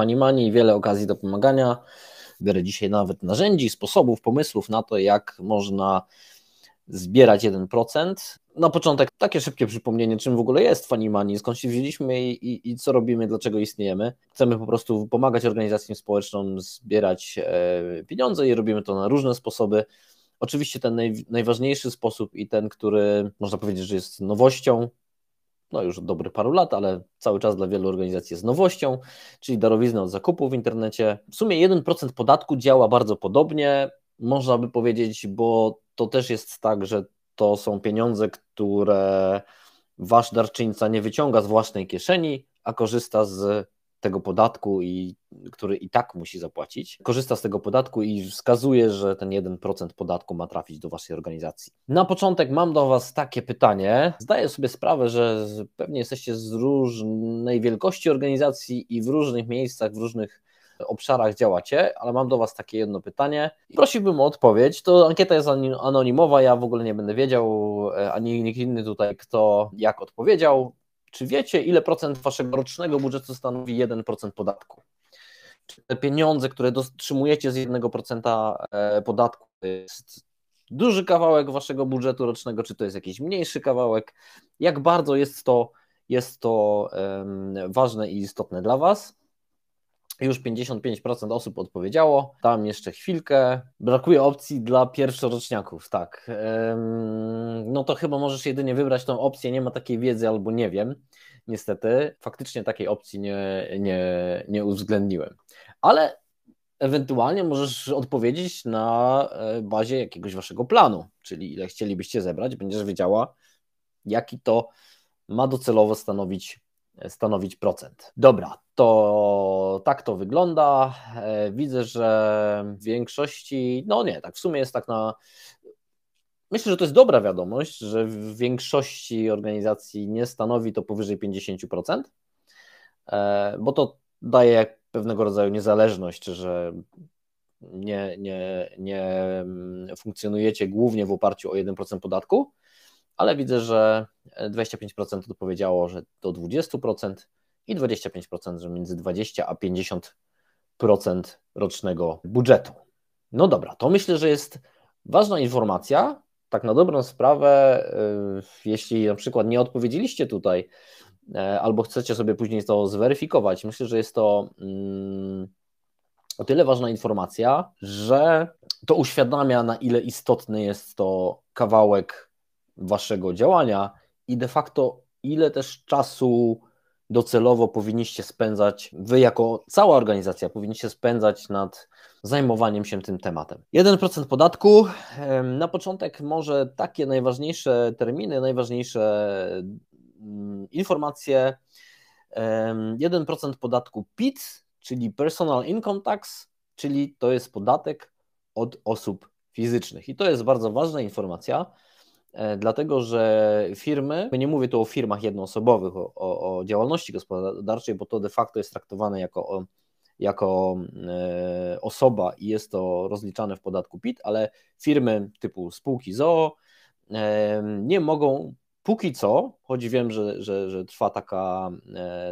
Animani, wiele okazji do pomagania. Biorę dzisiaj nawet narzędzi, sposobów, pomysłów na to, jak można zbierać 1%. Na początek takie szybkie przypomnienie, czym w ogóle jest Fanimani, skąd się wzięliśmy i, i, i, co robimy, dlaczego istniejemy. Chcemy po prostu pomagać organizacjom społecznym zbierać e, pieniądze i robimy to na różne sposoby. Oczywiście ten naj, najważniejszy sposób i ten, który można powiedzieć, że jest nowością, no już dobry paru lat, ale cały czas dla wielu organizacji jest nowością, czyli darowizna od zakupów w internecie. W sumie 1% podatku działa bardzo podobnie, można by powiedzieć, bo to też jest tak, że to są pieniądze, które wasz darczyńca nie wyciąga z własnej kieszeni, a korzysta z tego podatku, i, który i tak musi zapłacić, korzysta z tego podatku i wskazuje, że ten 1% podatku ma trafić do Waszej organizacji. Na początek mam do Was takie pytanie. Zdaję sobie sprawę, że pewnie jesteście z różnej wielkości organizacji i w różnych miejscach, w różnych obszarach działacie, ale mam do Was takie jedno pytanie. Prosiłbym o odpowiedź. To ankieta jest anonimowa, ja w ogóle nie będę wiedział, e, ani nikt inny tutaj, kto jak odpowiedział. Czy wiecie, ile procent waszego rocznego budżetu stanowi 1% podatku? Czy te pieniądze, które dotrzymujecie z 1% e, podatku, to jest duży kawałek waszego budżetu rocznego, czy to jest jakiś mniejszy kawałek? Jak bardzo jest to, jest to um, ważne i istotne dla was? Już 55% osób odpowiedziało. Dam jeszcze chwilkę. Brakuje opcji dla pierwszoroczniaków, tak. No to chyba możesz jedynie wybrać tą opcję, nie ma takiej wiedzy albo nie wiem. Niestety, faktycznie takiej opcji nie, nie, nie uwzględniłem. Ale ewentualnie możesz odpowiedzieć na e, bazie jakiegoś waszego planu, czyli ile chcielibyście zebrać, będziesz wiedziała, jaki to ma docelowo stanowić stanowić procent. Dobra, to tak to wygląda. E, widzę, że w większości, no nie, tak w sumie jest tak na. Myślę, że to jest dobra wiadomość, że w większości organizacji nie stanowi to powyżej 50%, e, bo to daje pewnego rodzaju niezależność, że nie, nie, nie mm, funkcjonujecie głównie w oparciu o 1% podatku, ale widzę, że 25% e, odpowiedziało, że do 20% i 25%, że między 20 a 50% rocznego budżetu. No dobra, to myślę, że jest ważna informacja. Tak na dobrą sprawę, e, jeśli na przykład nie odpowiedzieliście tutaj, e, albo chcecie sobie później to zweryfikować, myślę, że jest to mm, o tyle ważna informacja, że to uświadamia, na ile istotny jest to kawałek waszego działania i de facto ile też czasu docelowo powinniście spędzać, wy jako cała organizacja powinniście spędzać nad zajmowaniem się tym tematem. 1% podatku. Na początek może takie najważniejsze terminy, najważniejsze mm, informacje. 1% podatku PIT, czyli Personal Income Tax, czyli to jest podatek od osób fizycznych. I to jest bardzo ważna informacja, E, dlatego że firmy, no nie mówię tu o firmach jednoosobowych, o, o, o działalności gospodarczej, bo to de facto jest traktowane jako, jako e, osoba i jest to rozliczane w podatku PIT, ale firmy typu spółki ZOO e, nie mogą póki co, choć wiem, że, że, że trwa taka,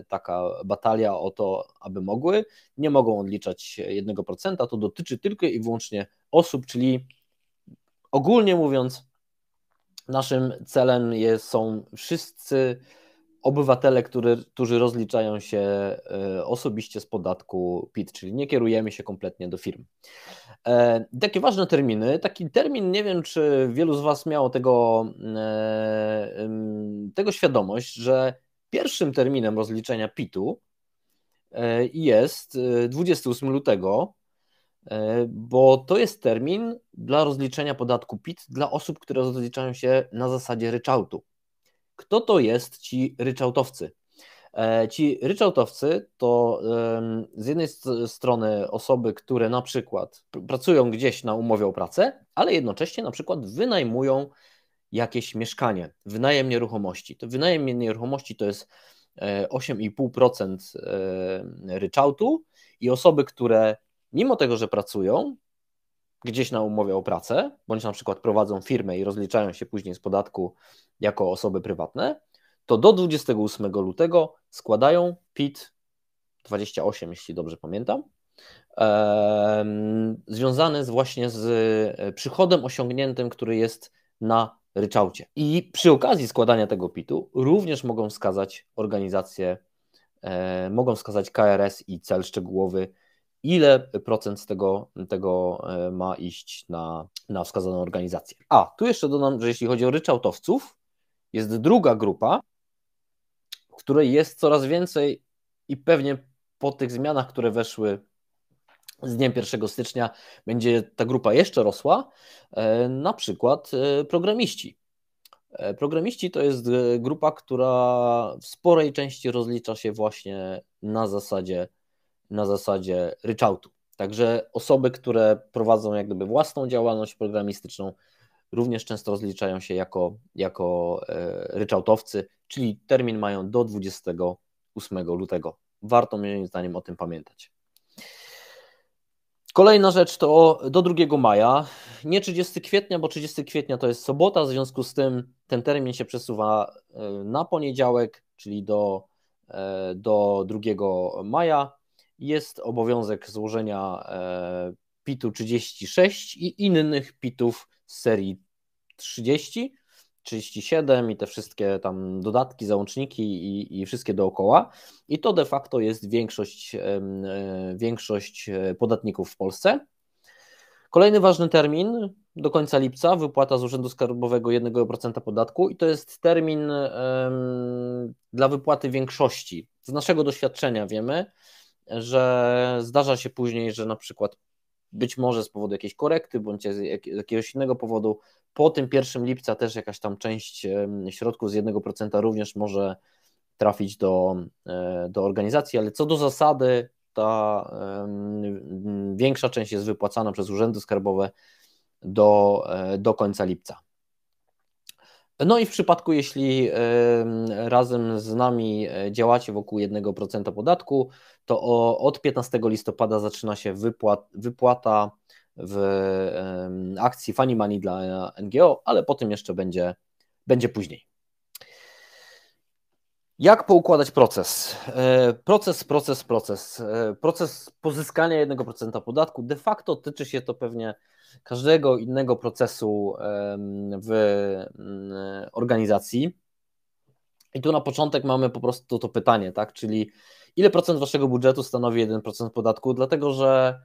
taka batalia o to, aby mogły, nie mogą odliczać 1%, to dotyczy tylko i wyłącznie osób, czyli ogólnie mówiąc, Naszym celem jest, są wszyscy obywatele, który, którzy rozliczają się e, osobiście z podatku PIT, czyli nie kierujemy się kompletnie do firm. E, takie ważne terminy. Taki termin, nie wiem, czy wielu z Was miało tego, e, tego świadomość, że pierwszym terminem rozliczenia PIT-u jest 28 lutego E, bo to jest termin dla rozliczenia podatku PIT dla osób, które rozliczają się na zasadzie ryczałtu. Kto to jest ci ryczałtowcy? E, ci ryczałtowcy to z jednej strony osoby, które na przykład pracują gdzieś na umowie o pracę, ale jednocześnie na przykład wynajmują jakieś mieszkanie, wynajem nieruchomości. To wynajem nieruchomości to jest 8,5% e, ryczałtu i osoby, które mimo tego, że pracują gdzieś na umowie o pracę, bądź na przykład prowadzą firmę i rozliczają się później z podatku jako osoby prywatne, to do 28 lutego składają PIT 28, jeśli dobrze pamiętam, związany właśnie z e, przychodem osiągniętym, który jest na ryczałcie. I przy okazji składania tego PIT-u również mogą wskazać organizację, e, mogą wskazać KRS i cel szczegółowy ile procent z tego, tego e, ma iść na, na wskazaną organizację. A, tu jeszcze dodam, że jeśli chodzi o ryczałtowców, jest druga grupa, w której jest coraz więcej i pewnie po tych zmianach, które weszły z dniem 1 stycznia, będzie ta grupa jeszcze rosła, e, na przykład e, programiści. Programiści to jest grupa, która w sporej części rozlicza się właśnie na zasadzie na zasadzie ryczałtu. Także osoby, które prowadzą jak gdyby własną działalność programistyczną, również często rozliczają się jako, jako e, ryczałtowcy, czyli termin mają do 28 lutego. Warto moim zdaniem o tym pamiętać. Kolejna rzecz to do 2 maja, nie 30 kwietnia, bo 30 kwietnia to jest sobota, w związku z tym ten termin się przesuwa e, na poniedziałek, czyli do, e, do 2 maja jest obowiązek złożenia e, PIT-u 36 i innych PIT-ów z serii 30, 37 i te wszystkie tam dodatki, załączniki i, i wszystkie dookoła. I to de facto jest większość, e, większość e, podatników w Polsce. Kolejny ważny termin do końca lipca wypłata z Urzędu Skarbowego 1% podatku i to jest termin dla wypłaty większości. Z naszego doświadczenia wiemy, że zdarza się później, że na przykład być może z powodu jakiejś korekty, bądź z jakiegoś innego powodu, po tym 1 lipca też jakaś tam część środków z 1% również może trafić do, e, do organizacji, ale co do zasady ta większa część jest wypłacana przez urzędy skarbowe do, e, do końca lipca. No i w przypadku, jeśli razem z nami e, działacie wokół 1% podatku, to o, od 15 listopada zaczyna się wypłat, wypłata w um, akcji Funny Money dla e, NGO, ale po tym jeszcze będzie, będzie później. Jak poukładać proces? E, proces, proces, proces. E, proces pozyskania 1% podatku de facto tyczy się to pewnie każdego innego procesu w mm, organizacji. I tu na początek mamy po prostu to pytanie, tak? Czyli ile procent waszego budżetu stanowi 1% podatku? Dlatego, że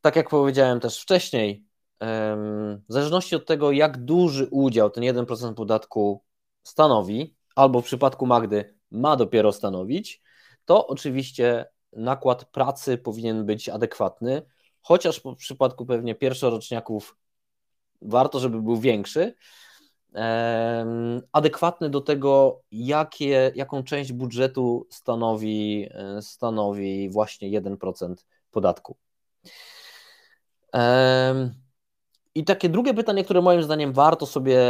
tak jak powiedziałem też wcześniej, w zależności od tego, jak duży udział ten 1% podatku stanowi, albo w przypadku Magdy ma dopiero stanowić, to oczywiście nakład pracy powinien być adekwatny, chociaż w przypadku pewnie pierwszoroczniaków warto, żeby był większy, adekwatny do tego, jakie, jaką część budżetu stanowi, e, stanowi właśnie 1% podatku. I takie drugie pytanie, które moim zdaniem warto sobie,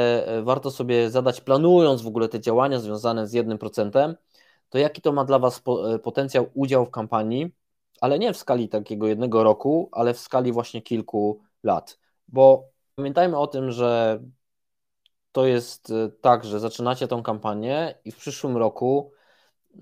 warto sobie zadać, planując w ogóle te działania związane z 1%, to jaki to ma dla Was e, potencjał udział w kampanii, ale nie w skali takiego jednego roku, ale w skali właśnie kilku lat. Bo pamiętajmy o tym, że to jest e, tak, że zaczynacie tą kampanię i w przyszłym roku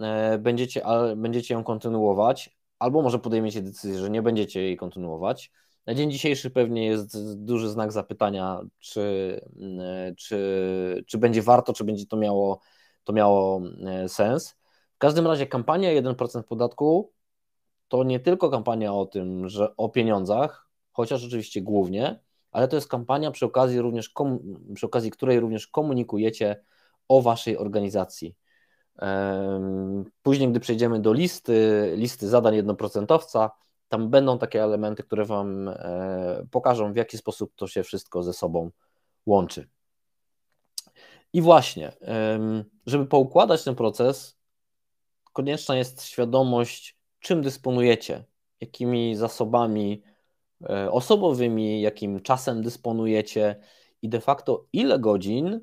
e, będziecie, będziecie ją kontynuować, albo może podejmiecie decyzję, że nie będziecie jej kontynuować. Na dzień dzisiejszy pewnie jest duży znak zapytania, czy, mm, e, czy, czy będzie warto, czy będzie to miało, to miało sens. W każdym razie kampania 1% podatku to nie tylko kampania o tym, że o pieniądzach, chociaż oczywiście głównie, ale to jest kampania, przy okazji, również przy okazji której również komunikujecie o waszej organizacji. Później, gdy przejdziemy do listy, listy zadań jednoprocentowca, tam będą takie elementy, które Wam e, pokażą, w jaki sposób to się wszystko ze sobą łączy. I właśnie, żeby poukładać ten proces, konieczna jest świadomość, czym dysponujecie, jakimi zasobami E, osobowymi, jakim czasem dysponujecie i de facto ile godzin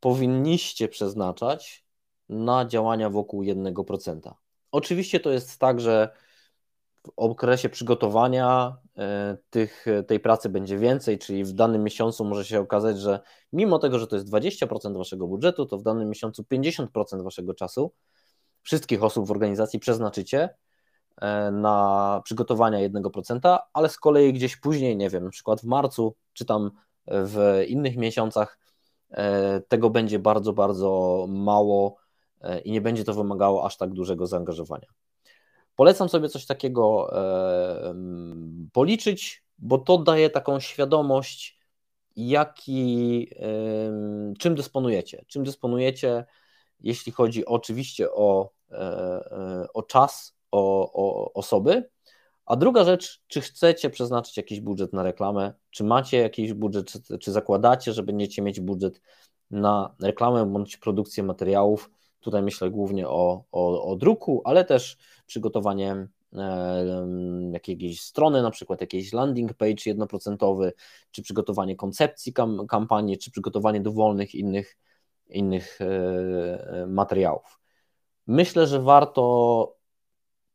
powinniście przeznaczać na działania wokół 1%. Oczywiście to jest tak, że w okresie przygotowania e, tych, tej pracy będzie więcej, czyli w danym miesiącu może się okazać, że mimo tego, że to jest 20% waszego budżetu, to w danym miesiącu 50% waszego czasu wszystkich osób w organizacji przeznaczycie E, na przygotowania 1%, ale z kolei gdzieś później, nie wiem, na przykład w marcu czy tam w innych miesiącach e, tego będzie bardzo, bardzo mało e, i nie będzie to wymagało aż tak dużego zaangażowania. Polecam sobie coś takiego policzyć, bo to daje taką świadomość, jaki, czym dysponujecie. Czym dysponujecie, jeśli chodzi oczywiście o, o czas, o, o osoby. A druga rzecz, czy chcecie przeznaczyć jakiś budżet na reklamę, czy macie jakiś budżet, czy, czy zakładacie, że będziecie mieć budżet na reklamę bądź produkcję materiałów. Tutaj myślę głównie o, o, o druku, ale też przygotowanie e, jakiejś strony, na przykład jakiejś landing page jednoprocentowy, czy przygotowanie koncepcji kam kampanii, czy przygotowanie dowolnych innych, innych e, e, materiałów. Myślę, że warto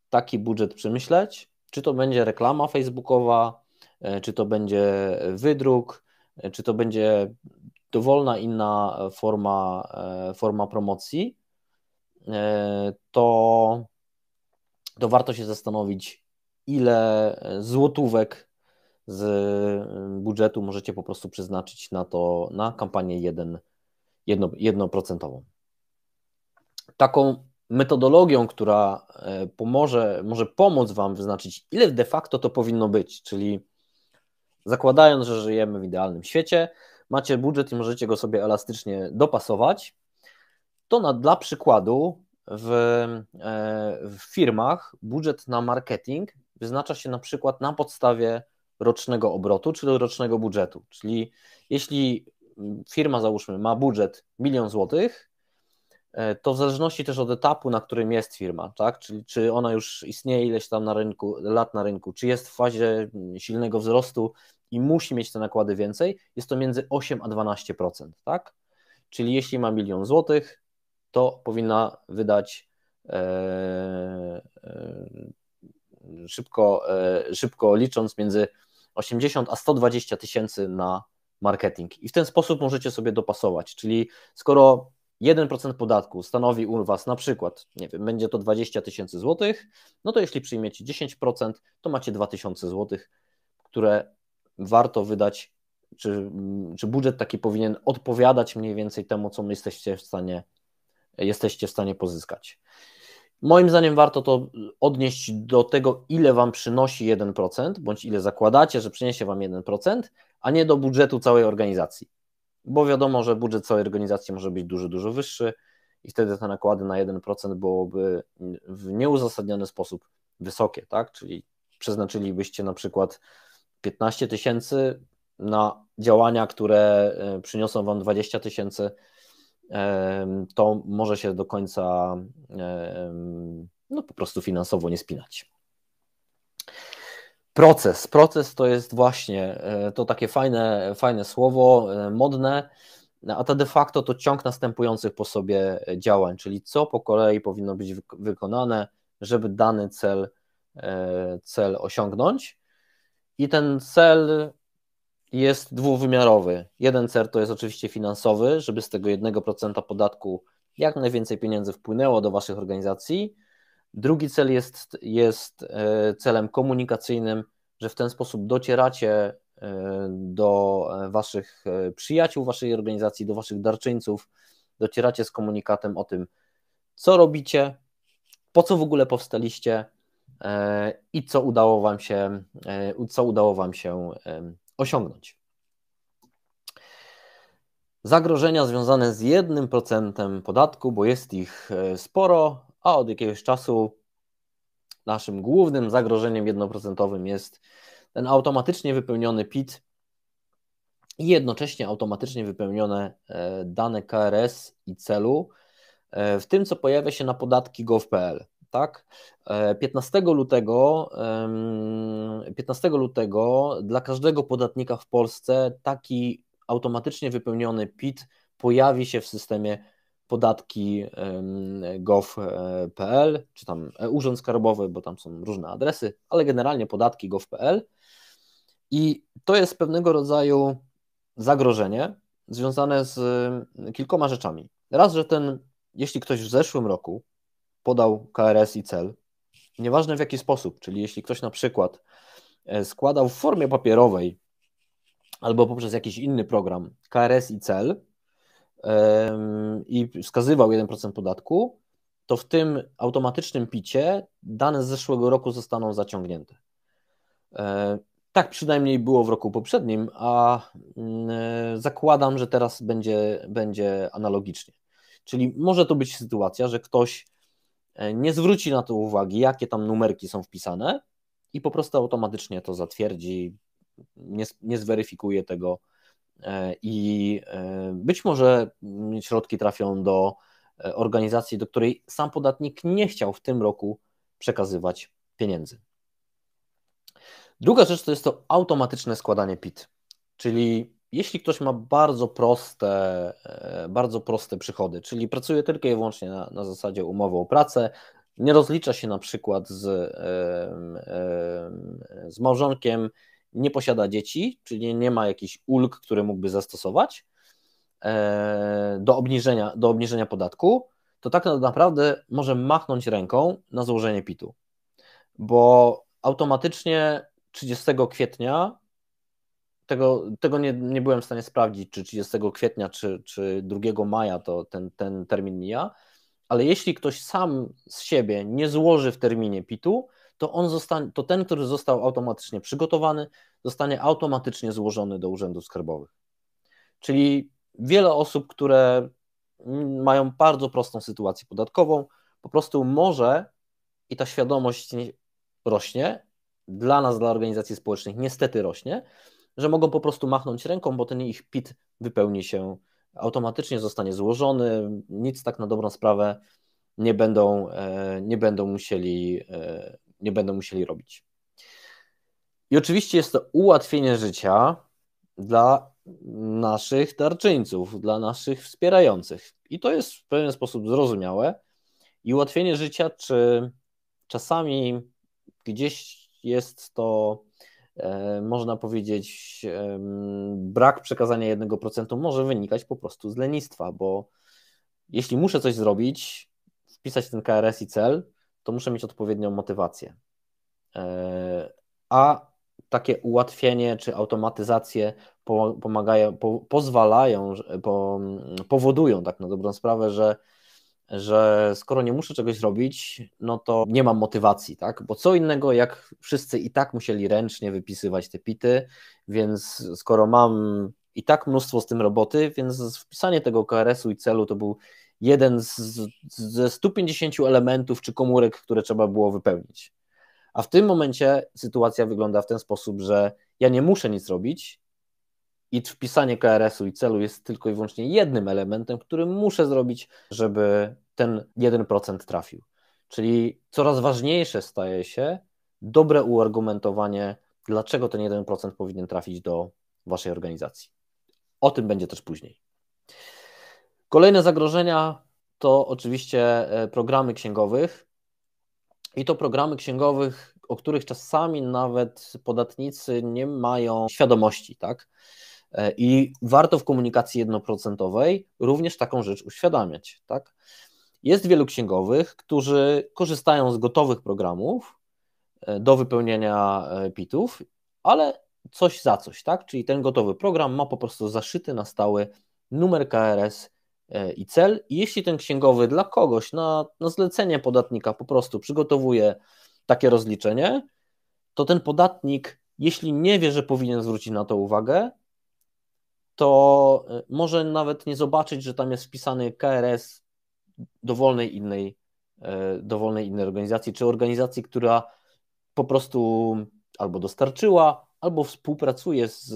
taki budżet przemyśleć, czy to będzie reklama facebookowa, e, czy to będzie wydruk, e, czy to będzie dowolna inna forma, e, forma promocji, to, to warto się zastanowić, ile złotówek z budżetu możecie po prostu przeznaczyć na to, na kampanię 1, jedno, jednoprocentową. Taką metodologią, która e, pomoże, może pomóc Wam wyznaczyć, ile de facto to powinno być, czyli zakładając, że żyjemy w idealnym świecie, macie budżet i możecie go sobie elastycznie dopasować, to na, dla przykładu w, e, w firmach budżet na marketing wyznacza się na przykład na podstawie rocznego obrotu, czyli rocznego budżetu. Czyli jeśli firma, załóżmy, ma budżet milion złotych, E, to w zależności też od etapu, na którym jest firma, tak? Czyli czy ona już istnieje ileś tam na rynku, lat na rynku, czy jest w fazie mm, silnego wzrostu i musi mieć te nakłady więcej, jest to między 8 a 12%, tak? Czyli jeśli ma milion złotych, to powinna wydać e, e, szybko, e, szybko licząc między 80 a 120 tysięcy na marketing. I w ten sposób możecie sobie dopasować. Czyli skoro 1% podatku stanowi u Was na przykład, nie wiem, będzie to 20 tysięcy złotych, no to jeśli przyjmiecie 10%, to macie 2000 złotych, które warto wydać, czy, czy budżet taki powinien odpowiadać mniej więcej temu, co my jesteście w stanie, jesteście w stanie pozyskać. Moim zdaniem warto to odnieść do tego, ile Wam przynosi 1%, bądź ile zakładacie, że przyniesie Wam 1%, a nie do budżetu całej organizacji bo wiadomo, że budżet całej organizacji może być dużo, dużo wyższy i wtedy te nakłady na 1% byłoby w nieuzasadniony sposób wysokie, tak? Czyli przeznaczylibyście na przykład 15 tysięcy na działania, które e, przyniosą Wam 20 tysięcy, e, to może się do końca e, no, po prostu finansowo nie spinać. Proces. Proces to jest właśnie e, to takie fajne, fajne słowo, e, modne, a to de facto to ciąg następujących po sobie działań, czyli co po kolei powinno być wykonane, żeby dany cel, e, cel osiągnąć. I ten cel jest dwuwymiarowy. Jeden cel to jest oczywiście finansowy, żeby z tego 1% podatku jak najwięcej pieniędzy wpłynęło do Waszych organizacji, Drugi cel jest, jest e, celem komunikacyjnym, że w ten sposób docieracie e, do e, waszych przyjaciół, waszej organizacji, do waszych darczyńców, docieracie z komunikatem o tym, co robicie, po co w ogóle powstaliście i co udało wam się, co udało wam się osiągnąć. Zagrożenia związane z jednym procentem podatku, bo jest ich sporo, a od jakiegoś czasu naszym głównym zagrożeniem jednoprocentowym jest ten automatycznie wypełniony PIT i jednocześnie automatycznie wypełnione e, dane KRS i celu, e, w tym co pojawia się na podatki gov.pl. Tak? 15 e, lutego, 15 lutego dla każdego podatnika w Polsce taki automatycznie wypełniony PIT pojawi się w systemie podatki gov.pl, czy tam e, Urząd Skarbowy, bo tam są różne adresy, ale generalnie podatki gov.pl. I to jest pewnego rodzaju zagrożenie związane z kilkoma rzeczami. Raz, że ten, jeśli ktoś w zeszłym roku podał KRS i cel, nieważne w jaki sposób, czyli jeśli ktoś na przykład e, składał w formie papierowej albo poprzez jakiś inny program KRS i cel, i wskazywał 1% podatku, to w tym automatycznym picie dane z zeszłego roku zostaną zaciągnięte. Tak przynajmniej było w roku poprzednim, a mm, e, zakładam, że teraz będzie, będzie analogicznie. Czyli może to być sytuacja, że ktoś e, nie zwróci na to uwagi, jakie tam numerki są wpisane i po prostu automatycznie to zatwierdzi, nie, nie zweryfikuje tego, E, i e, być może środki trafią do e, organizacji, do której sam podatnik nie chciał w tym roku przekazywać pieniędzy. Druga rzecz to jest to automatyczne składanie PIT, czyli jeśli ktoś ma bardzo proste, bardzo proste przychody, czyli pracuje tylko i wyłącznie na, na zasadzie umowy o pracę, nie rozlicza się na przykład z, z małżonkiem, nie posiada dzieci, czyli nie ma jakichś ulg, które mógłby zastosować e, do obniżenia, do obniżenia podatku, to tak naprawdę może machnąć ręką na złożenie PIT-u, bo automatycznie 30 kwietnia, tego, tego nie, nie byłem w stanie sprawdzić, czy 30 kwietnia, czy, czy 2 maja to ten, ten termin mija, ale jeśli ktoś sam z siebie nie złoży w terminie PIT-u, to on zostanie, to ten, który został automatycznie przygotowany, zostanie automatycznie złożony do urzędów skarbowych. Czyli wiele osób, które mają bardzo prostą sytuację podatkową, po prostu może i ta świadomość rośnie, dla nas, dla organizacji społecznych, niestety rośnie, że mogą po prostu machnąć ręką, bo ten ich PIT wypełni się automatycznie, zostanie złożony, nic tak na dobrą sprawę nie będą, e, nie będą musieli e, nie będą musieli robić. I oczywiście jest to ułatwienie życia dla naszych darczyńców, dla naszych wspierających. I to jest w pewien sposób zrozumiałe. I ułatwienie życia, czy czasami gdzieś jest to, e, można powiedzieć, e, brak przekazania 1% może wynikać po prostu z lenistwa, bo jeśli muszę coś zrobić, wpisać ten KRS i cel, to muszę mieć odpowiednią motywację. E, a takie ułatwienie czy automatyzacje pomagają, pozwalają, powodują tak na dobrą sprawę, że, że skoro nie muszę czegoś robić, no to nie mam motywacji, tak? Bo co innego, jak wszyscy i tak musieli ręcznie wypisywać te pity, więc skoro mam i tak mnóstwo z tym roboty, więc wpisanie tego KRS-u i celu to był jeden z, ze 150 elementów czy komórek, które trzeba było wypełnić. A w tym momencie sytuacja wygląda w ten sposób, że ja nie muszę nic robić i wpisanie KRS-u i celu jest tylko i wyłącznie jednym elementem, który muszę zrobić, żeby ten 1% trafił. Czyli coraz ważniejsze staje się dobre uargumentowanie, dlaczego ten 1% powinien trafić do waszej organizacji. O tym będzie też później. Kolejne zagrożenia to oczywiście e, programy księgowych. I to programy księgowych, o których czasami nawet podatnicy nie mają świadomości, tak? E, I warto w komunikacji jednoprocentowej również taką rzecz uświadamiać, tak? Jest wielu księgowych, którzy korzystają z gotowych programów e, do wypełniania PIT-ów, ale coś za coś, tak? Czyli ten gotowy program ma po prostu zaszyty na stałe numer KRS E, i cel. I jeśli ten księgowy dla kogoś na, na zlecenie podatnika po prostu przygotowuje takie rozliczenie, to ten podatnik, jeśli nie wie, że powinien zwrócić na to uwagę, to e, może nawet nie zobaczyć, że tam jest wpisany KRS dowolnej innej, e, dowolnej innej organizacji, czy organizacji, która po prostu albo dostarczyła, albo współpracuje z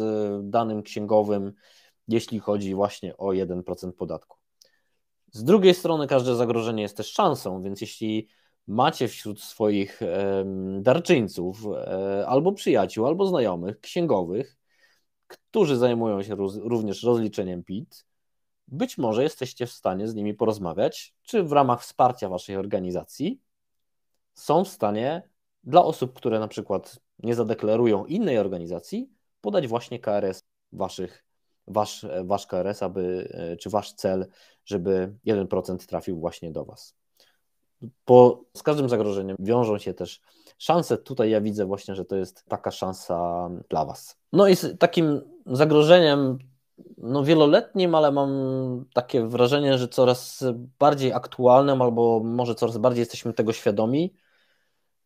danym księgowym, jeśli chodzi właśnie o 1% podatku. Z drugiej strony każde zagrożenie jest też szansą, więc jeśli macie wśród swoich darczyńców e, albo przyjaciół, albo znajomych, księgowych, którzy zajmują się również rozliczeniem PIT, być może jesteście w stanie z nimi porozmawiać, czy w ramach wsparcia waszej organizacji są w stanie dla osób, które na przykład nie zadeklarują innej organizacji, podać właśnie KRS waszych wasz, wasz KRS, aby, e, czy wasz cel, żeby 1% trafił właśnie do was. Bo z każdym zagrożeniem wiążą się też szanse. Tutaj ja widzę właśnie, że to jest taka szansa dla was. No i z takim zagrożeniem no wieloletnim, ale mam takie wrażenie, że coraz bardziej aktualnym, albo może coraz bardziej jesteśmy tego świadomi,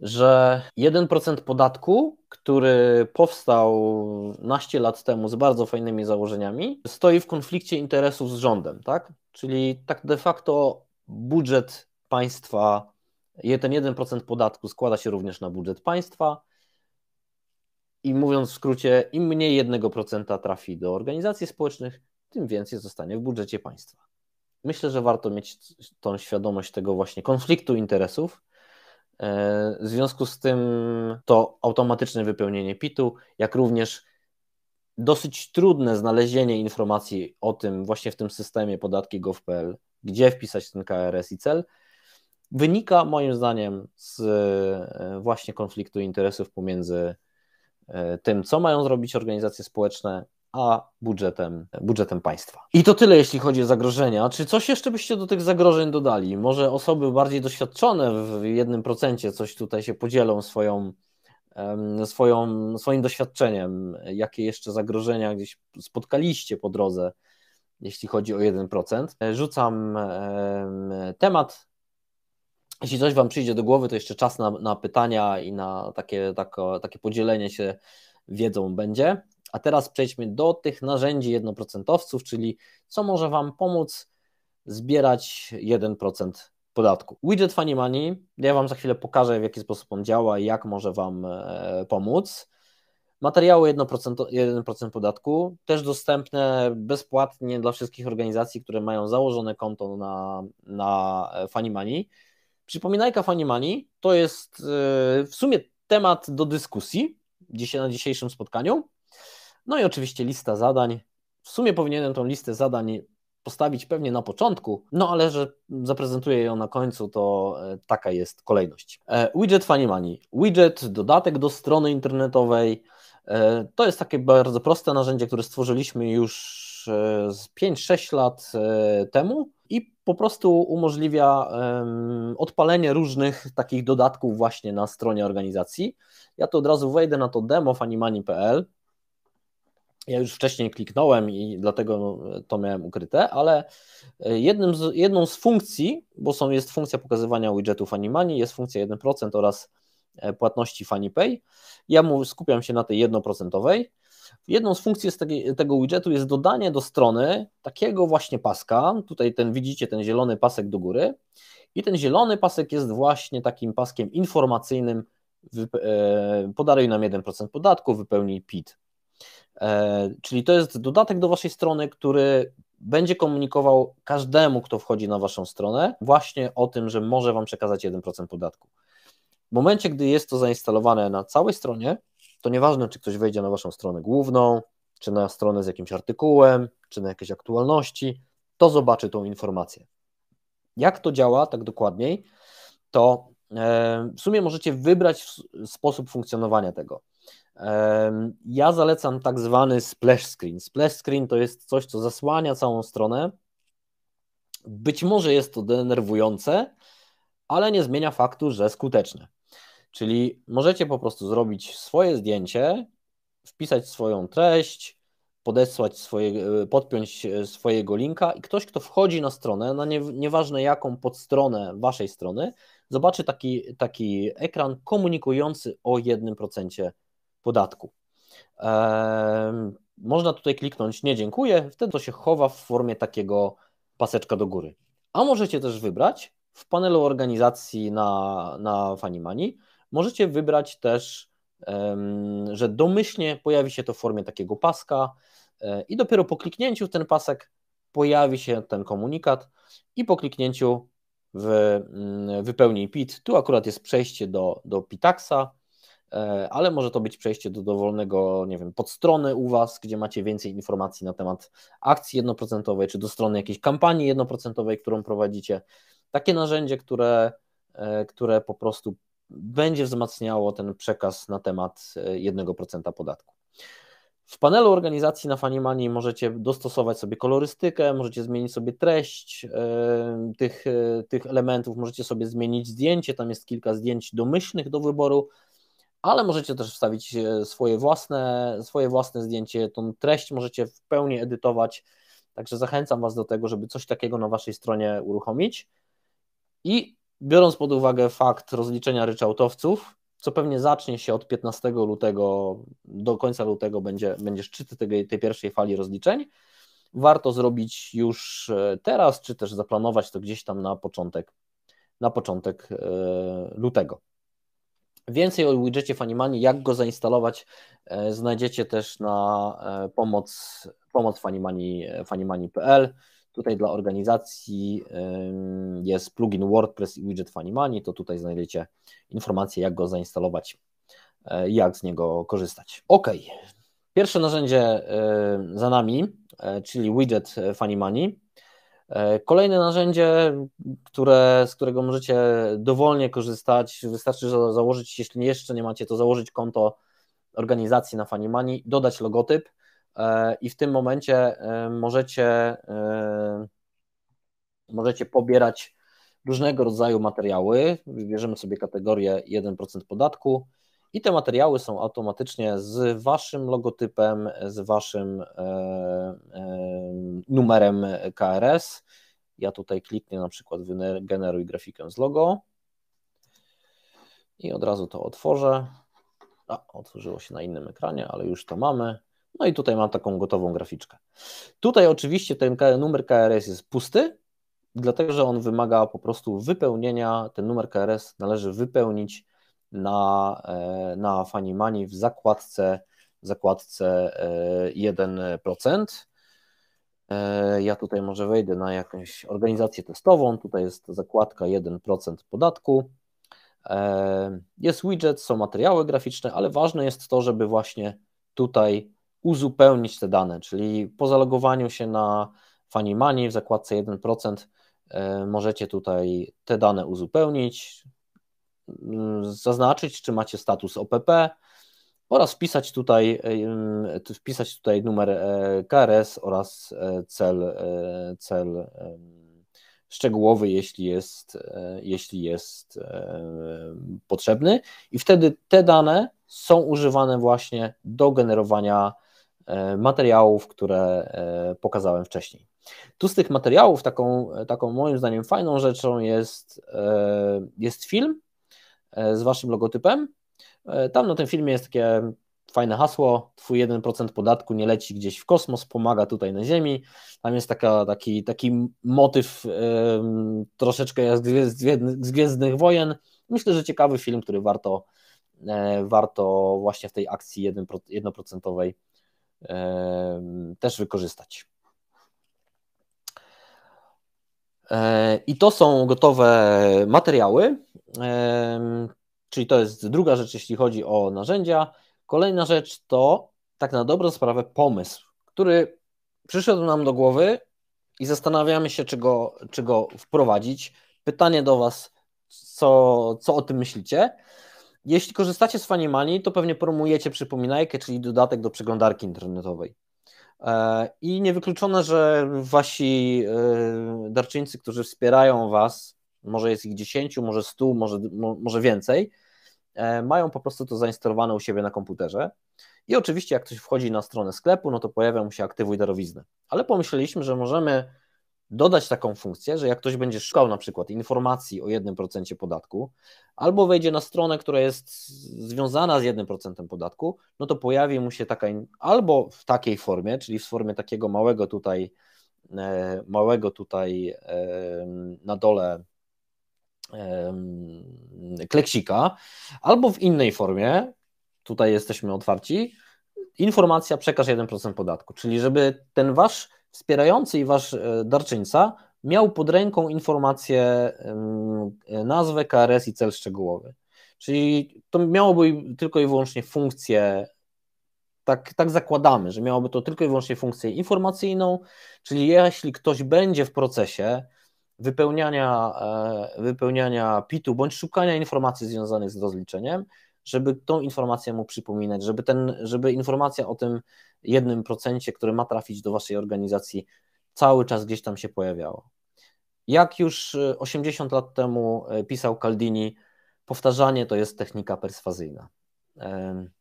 że 1% podatku, który powstał naście lat temu z bardzo fajnymi założeniami, stoi w konflikcie interesów z rządem, tak? Czyli tak de facto budżet państwa, ten 1% podatku składa się również na budżet państwa. I mówiąc w skrócie, im mniej 1% trafi do organizacji społecznych, tym więcej zostanie w budżecie państwa. Myślę, że warto mieć tą świadomość tego właśnie konfliktu interesów, E, w związku z tym to automatyczne wypełnienie PIT-u, jak również dosyć trudne znalezienie informacji o tym właśnie w tym systemie podatki gov.pl, gdzie wpisać ten KRS i cel, wynika moim zdaniem z e, właśnie konfliktu interesów pomiędzy e, tym, co mają zrobić organizacje społeczne, a budżetem, budżetem państwa. I to tyle, jeśli chodzi o zagrożenia. Czy coś jeszcze byście do tych zagrożeń dodali? Może osoby bardziej doświadczone w jednym procencie coś tutaj się podzielą swoją, swoją, swoim doświadczeniem, jakie jeszcze zagrożenia gdzieś spotkaliście po drodze, jeśli chodzi o 1%. E, rzucam temat. Jeśli coś Wam przyjdzie do głowy, to jeszcze czas na, na pytania i na takie, tako, takie podzielenie się wiedzą będzie. A teraz przejdźmy do tych narzędzi jednoprocentowców, czyli co może Wam pomóc zbierać 1% podatku. Widget Funny Money, ja Wam za chwilę pokażę, w jaki sposób on działa i jak może Wam e, pomóc. Materiały 1%, 1% podatku, też dostępne bezpłatnie dla wszystkich organizacji, które mają założone konto na, na e, Funny Money. Przypominajka Funny Money to jest e, w sumie temat do dyskusji dzisiaj na dzisiejszym spotkaniu. No i oczywiście lista zadań. W sumie powinienem tą listę zadań postawić pewnie na początku, no ale że zaprezentuję ją na końcu, to e, taka jest kolejność. E, widget Funny Money. Widget, dodatek do strony internetowej. E, to jest takie bardzo proste narzędzie, które stworzyliśmy już 5-6 lat temu i po prostu umożliwia odpalenie różnych takich dodatków właśnie na stronie organizacji. Ja to od razu wejdę na to demo fanimani.pl ja już wcześniej kliknąłem i dlatego no, to miałem ukryte, ale e, z, jedną z funkcji, bo są, jest funkcja pokazywania widgetów Animani, jest funkcja 1% oraz e, płatności Pay. Ja mu, skupiam się na tej 1%. Jedną z funkcji z tego widgetu jest dodanie do strony takiego właśnie paska. Tutaj ten widzicie ten zielony pasek do góry i ten zielony pasek jest właśnie takim paskiem informacyjnym. E, podaruj nam 1% podatku, wypełnij PIT. E, czyli to jest dodatek do Waszej strony, który będzie komunikował każdemu, kto wchodzi na Waszą stronę, właśnie o tym, że może Wam przekazać 1% podatku. W momencie, gdy jest to zainstalowane na całej stronie, to nieważne, czy ktoś wejdzie na Waszą stronę główną, czy na stronę z jakimś artykułem, czy na jakieś aktualności, to zobaczy tą informację. Jak to działa tak dokładniej, to e, w sumie możecie wybrać sposób funkcjonowania tego. Ja zalecam tak zwany splash screen. Splash screen to jest coś, co zasłania całą stronę. Być może jest to denerwujące, ale nie zmienia faktu, że skuteczne. Czyli możecie po prostu zrobić swoje zdjęcie, wpisać swoją treść, podesłać swoje, e, podpiąć e, swojego linka i ktoś, kto wchodzi na stronę, na nie, nieważne jaką podstronę waszej strony, zobaczy taki, taki ekran komunikujący o 1% podatku. Można tutaj kliknąć nie dziękuję, wtedy to się chowa w formie takiego paseczka do góry. A możecie też wybrać w panelu organizacji na, na Fanimani, możecie wybrać też, że domyślnie pojawi się to w formie takiego paska e, i dopiero po kliknięciu w ten pasek pojawi się ten komunikat i po kliknięciu w mm, wypełnij PIT, tu akurat jest przejście do, do PITAXa, E, ale może to być przejście do dowolnego, nie wiem, podstrony u Was, gdzie macie więcej informacji na temat akcji jednoprocentowej, czy do strony jakiejś kampanii jednoprocentowej, którą prowadzicie. Takie narzędzie, które, e, które po prostu będzie wzmacniało ten przekaz na temat 1% e, podatku. W panelu organizacji na Fanimani możecie dostosować sobie kolorystykę, możecie zmienić sobie treść tych, tych elementów, możecie sobie zmienić zdjęcie. Tam jest kilka zdjęć domyślnych do wyboru ale możecie też wstawić e, swoje własne, swoje własne zdjęcie, tą treść możecie w pełni edytować, także zachęcam Was do tego, żeby coś takiego na Waszej stronie uruchomić i biorąc pod uwagę fakt rozliczenia ryczałtowców, co pewnie zacznie się od 15 lutego, do końca lutego będzie, będzie szczyt tej, tej pierwszej fali rozliczeń, warto zrobić już e, teraz, czy też zaplanować to gdzieś tam na początek, na początek e, lutego. Więcej o widgetie Fanimani, jak go zainstalować, e, znajdziecie też na e, pomoc, pomoc Fanimani, fanimani.pl. Tutaj dla organizacji jest plugin WordPress i widget Fanimani, to tutaj znajdziecie informacje, jak go zainstalować, e, jak z niego korzystać. Ok, pierwsze narzędzie za nami, czyli widget Fanimani. E, kolejne narzędzie, które, z którego możecie dowolnie korzystać, wystarczy za założyć, jeśli jeszcze nie macie, to założyć konto organizacji na Funny Money, dodać logotyp e, i w tym momencie e, możecie, możecie pobierać różnego rodzaju materiały. Wybierzemy sobie kategorię 1% podatku i te materiały są automatycznie z waszym logotypem, z waszym e, e, numerem KRS. Ja tutaj kliknę na przykład e generuj grafikę z logo i od razu to otworzę. A, otworzyło się na innym ekranie, ale już to mamy. No i tutaj mam taką gotową graficzkę. Tutaj oczywiście ten numer KRS jest pusty, dlatego że on wymaga po prostu wypełnienia, ten numer KRS należy wypełnić na, e, na Funny Money w zakładce, w zakładce 1%. E, e, ja tutaj może wejdę na jakąś organizację testową. Tutaj jest zakładka 1% podatku. Jest widget, są materiały graficzne, ale ważne jest to, żeby właśnie tutaj uzupełnić te dane, czyli po zalogowaniu się na Funny Money w zakładce 1% możecie tutaj te dane uzupełnić, Mm, zaznaczyć, czy macie status OPP oraz wpisać tutaj, e, y, y, wpisać tutaj numer e, KRS oraz e, cel, cel szczegółowy, jeśli jest, jeśli jest potrzebny. I wtedy te dane są używane właśnie do generowania materiałów, które pokazałem wcześniej. Tu z tych materiałów taką, taką moim zdaniem fajną rzeczą jest, jest film, E, z waszym logotypem. E, tam na tym filmie jest takie fajne hasło, twój 1% podatku nie leci gdzieś w kosmos, pomaga tutaj na ziemi. Tam jest taka, taki, taki motyw ym, troszeczkę jak z, gwiezd, z Gwiezdnych Wojen. Myślę, że ciekawy film, który warto, e, warto właśnie w tej akcji 1%, 1% też wykorzystać. E, I to są gotowe materiały, e, czyli to jest druga rzecz, jeśli chodzi o narzędzia. Kolejna rzecz to tak na dobrą sprawę pomysł, który przyszedł nam do głowy i zastanawiamy się, czy go, czy go wprowadzić. Pytanie do Was, co, co o tym myślicie? Jeśli korzystacie z Funimani, to pewnie promujecie przypominajkę, czyli dodatek do przeglądarki internetowej. E, I niewykluczone, że wasi e, darczyńcy, którzy wspierają was, może jest ich 10, może 100, może, może więcej, e, mają po prostu to zainstalowane u siebie na komputerze. I oczywiście, jak ktoś wchodzi na stronę sklepu, no to pojawia mu się aktywuj darowiznę. Ale pomyśleliśmy, że możemy dodać taką funkcję, że jak ktoś będzie szukał na przykład informacji o 1% podatku, albo wejdzie na stronę, która jest związana z 1% podatku, no to pojawi mu się taka, albo w takiej formie, czyli w formie takiego małego tutaj, e, małego tutaj na dole kleksika, albo w innej formie, tutaj jesteśmy otwarci, informacja przekaż 1% podatku, czyli żeby ten wasz wspierający i wasz e, darczyńca miał pod ręką informację, e, e, nazwę, KRS i cel szczegółowy. Czyli to miałoby tylko i wyłącznie funkcję, tak, tak zakładamy, że miałoby to tylko i wyłącznie funkcję informacyjną, czyli jeśli ktoś będzie w procesie wypełniania, wypełniania PIT-u bądź szukania informacji związanych z rozliczeniem, żeby tą informację mu przypominać, żeby, ten, żeby informacja o tym jednym procencie, który ma trafić do waszej organizacji, cały czas gdzieś tam się pojawiała. Jak już 80 e, lat temu e, pisał Caldini, powtarzanie to jest technika perswazyjna.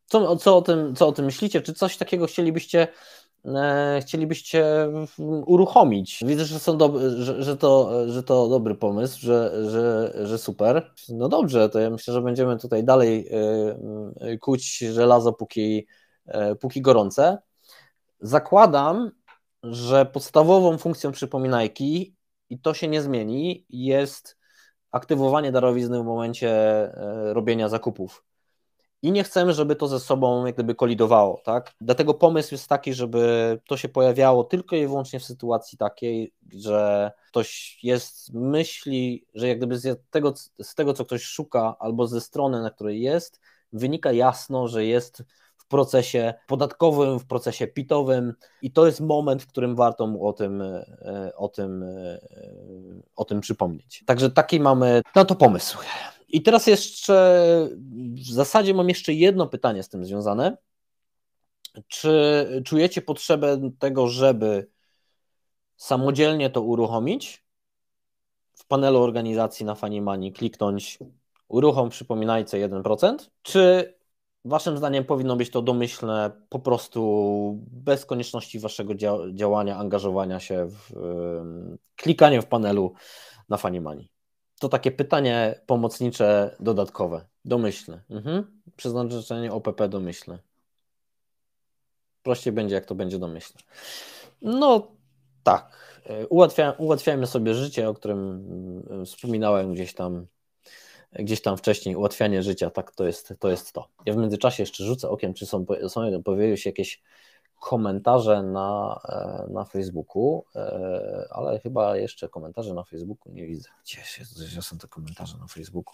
Co, co, o tym, co o tym myślicie? Czy coś takiego chcielibyście E, chcielibyście mm, uruchomić. Widzę, że, są do, że, że, to, że to dobry pomysł, że, że, że super. No dobrze, to ja myślę, że będziemy tutaj dalej e, mm, kuć żelazo, póki, e, póki gorące. Zakładam, że podstawową funkcją przypominajki, i to się nie zmieni, jest aktywowanie darowizny w momencie robienia zakupów i nie chcemy, żeby to ze sobą jak gdyby kolidowało, tak? Dlatego pomysł jest taki, żeby to się pojawiało tylko i wyłącznie w sytuacji takiej, że ktoś jest, myśli, że jak gdyby z tego, z tego co ktoś szuka albo ze strony, na której jest, wynika jasno, że jest w procesie podatkowym, w procesie pitowym i to jest moment, w którym warto mu o tym, e, o tym, e, o tym przypomnieć. Także taki mamy, no to pomysł. I teraz jeszcze w zasadzie mam jeszcze jedno pytanie z tym związane. Czy czujecie potrzebę tego, żeby samodzielnie to uruchomić? W panelu organizacji na Fanimani kliknąć uruchom przypominajce 1%? Czy waszym zdaniem powinno być to domyślne po prostu bez konieczności waszego działania, angażowania się w klikanie w panelu na Fanimani? to takie pytanie pomocnicze dodatkowe, domyślne. Mhm. Przeznaczenie OPP domyślne. Prościej będzie, jak to będzie domyślne. No tak, Ułatwia, ułatwiajmy sobie życie, o którym mm, wspominałem gdzieś tam, gdzieś tam wcześniej, ułatwianie życia, tak, to jest to. Jest to. Ja w międzyczasie jeszcze rzucę okiem, czy są, są pojawiły się jakieś komentarze na, e, na Facebooku, e, ale chyba jeszcze komentarze na Facebooku nie widzę. Gdzie, że są te komentarze na Facebooku?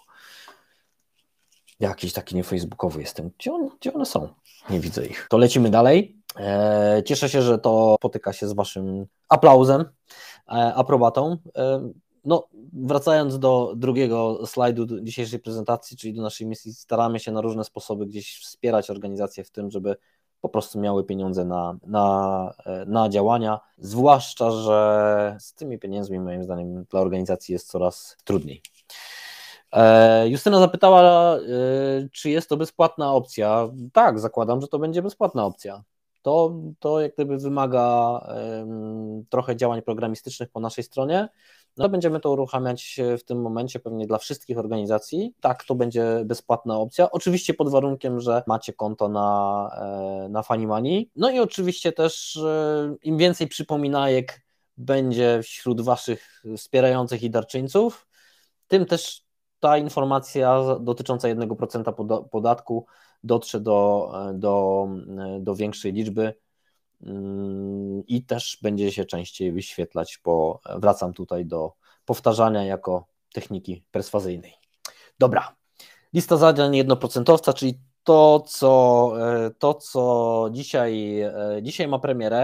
Jakiś taki niefacebookowy jestem. Gdzie one, gdzie one są? Nie widzę ich. To lecimy dalej. E, cieszę się, że to potyka się z Waszym aplauzem, aprobatą. No, wracając do drugiego slajdu dzisiejszej prezentacji, czyli do naszej misji, staramy się na różne sposoby gdzieś wspierać organizację w tym, żeby po prostu miały pieniądze na, na, e, na działania, zwłaszcza, że z tymi pieniędzmi moim zdaniem dla organizacji jest coraz trudniej. E, Justyna zapytała, e, czy jest to bezpłatna opcja. Tak, zakładam, że to będzie bezpłatna opcja. To, to jak gdyby wymaga trochę działań programistycznych po naszej stronie, no będziemy to uruchamiać e, w tym momencie pewnie dla wszystkich organizacji. Tak, to będzie bezpłatna opcja. Oczywiście pod warunkiem, że macie konto na, e, na Funny Money. No i oczywiście też e, im więcej przypominajek będzie wśród waszych wspierających i darczyńców, tym też ta informacja dotycząca 1% podatku dotrze do, do, do większej liczby Yy, i też będzie się częściej wyświetlać, bo wracam tutaj do powtarzania jako techniki perswazyjnej. Dobra, lista zadań jednoprocentowca, czyli to, co, e, to, co dzisiaj, e, dzisiaj ma premierę,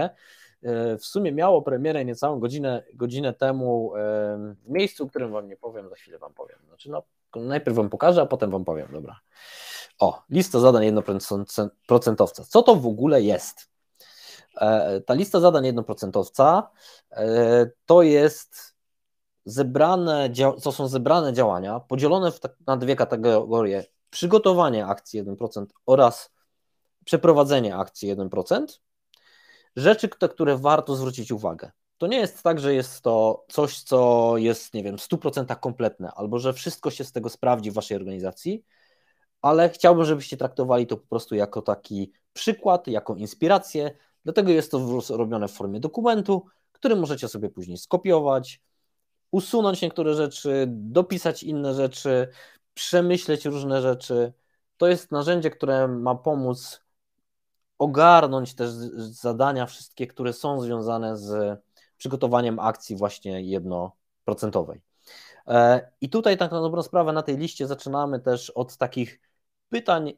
e, w sumie miało premierę niecałą godzinę, godzinę temu w miejscu, którym Wam nie powiem, za chwilę Wam powiem. Znaczy, no, najpierw Wam pokażę, a potem Wam powiem, dobra. O, lista zadań jednoprocentowca. Co to w ogóle jest? E, ta lista zadań jednoprocentowca e, to jest zebrane, to są zebrane działania podzielone tak, na dwie kategorie: przygotowanie akcji 1% oraz przeprowadzenie akcji 1%. Rzeczy, na które warto zwrócić uwagę. To nie jest tak, że jest to coś, co jest, nie wiem, w 100% kompletne, albo że wszystko się z tego sprawdzi w waszej organizacji, ale chciałbym, żebyście traktowali to po prostu jako taki przykład, jako inspirację, Dlatego jest to robione w formie dokumentu, który możecie sobie później skopiować, usunąć niektóre rzeczy, dopisać inne rzeczy, przemyśleć różne rzeczy. To jest narzędzie, które ma pomóc ogarnąć też zadania wszystkie, które są związane z przygotowaniem akcji właśnie jednoprocentowej. E, I tutaj tak na dobrą sprawę na tej liście zaczynamy też od takich pytań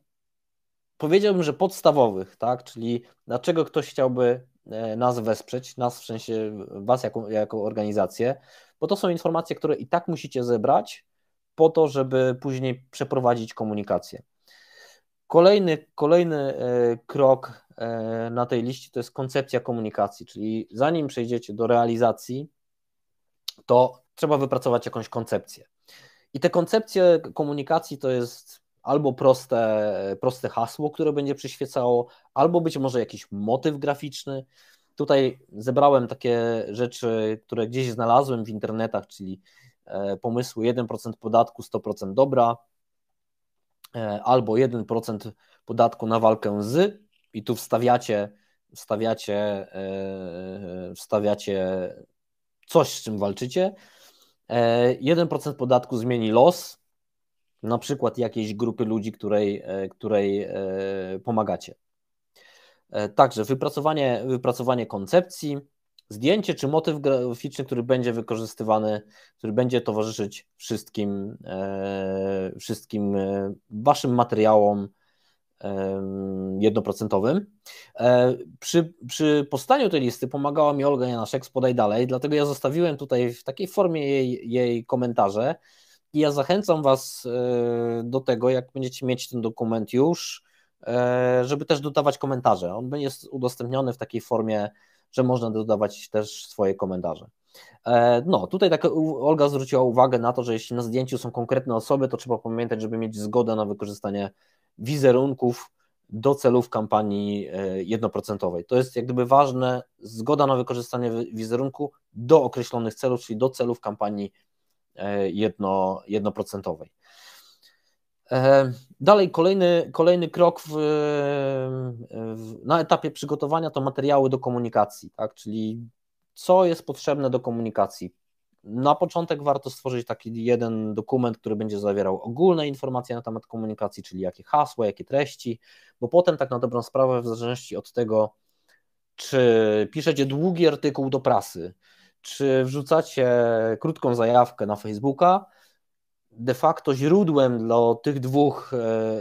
powiedziałbym, że podstawowych, tak? Czyli dlaczego ktoś chciałby e, nas wesprzeć, nas w sensie was jako, jako organizację, bo to są informacje, które i tak musicie zebrać po to, żeby później przeprowadzić komunikację. Kolejny, kolejny e, krok e, na tej liście to jest koncepcja komunikacji, czyli zanim przejdziecie do realizacji, to trzeba wypracować jakąś koncepcję. I te koncepcje komunikacji to jest albo proste, proste hasło, które będzie przyświecało, albo być może jakiś motyw graficzny. Tutaj zebrałem takie rzeczy, które gdzieś znalazłem w internetach, czyli e, pomysły 1% podatku, 100% dobra, e, albo 1% podatku na walkę z, i tu wstawiacie, wstawiacie, e, wstawiacie coś, z czym walczycie. 1% podatku zmieni los, na przykład jakiejś grupy ludzi, której, e, której e, pomagacie. E, także wypracowanie, wypracowanie koncepcji, zdjęcie czy motyw graficzny, który będzie wykorzystywany, który będzie towarzyszyć wszystkim, wszystkim waszym materiałom jednoprocentowym. Przy, przy powstaniu tej listy pomagała mi Olga Janaszek z Podaj Dalej, dlatego ja zostawiłem tutaj w takiej formie jej, jej komentarze, i ja zachęcam Was e, do tego, jak będziecie mieć ten dokument już, e, żeby też dodawać komentarze. On jest udostępniony w takiej formie, że można dodawać też swoje komentarze. E, no, tutaj tak Olga zwróciła uwagę na to, że jeśli na zdjęciu są konkretne osoby, to trzeba pamiętać, żeby mieć zgodę na wykorzystanie wizerunków do celów kampanii jednoprocentowej. To jest jak gdyby ważne, zgoda na wykorzystanie wizerunku do określonych celów, czyli do celów kampanii E, jedno, jednoprocentowej. E, dalej, kolejny, kolejny krok w, w, na etapie przygotowania to materiały do komunikacji, tak? czyli co jest potrzebne do komunikacji. Na początek warto stworzyć taki jeden dokument, który będzie zawierał ogólne informacje na temat komunikacji, czyli jakie hasła, jakie treści, bo potem tak na dobrą sprawę, w zależności od tego, czy piszecie długi artykuł do prasy, czy wrzucacie krótką zajawkę na Facebooka, de facto źródłem e, do tych dwóch,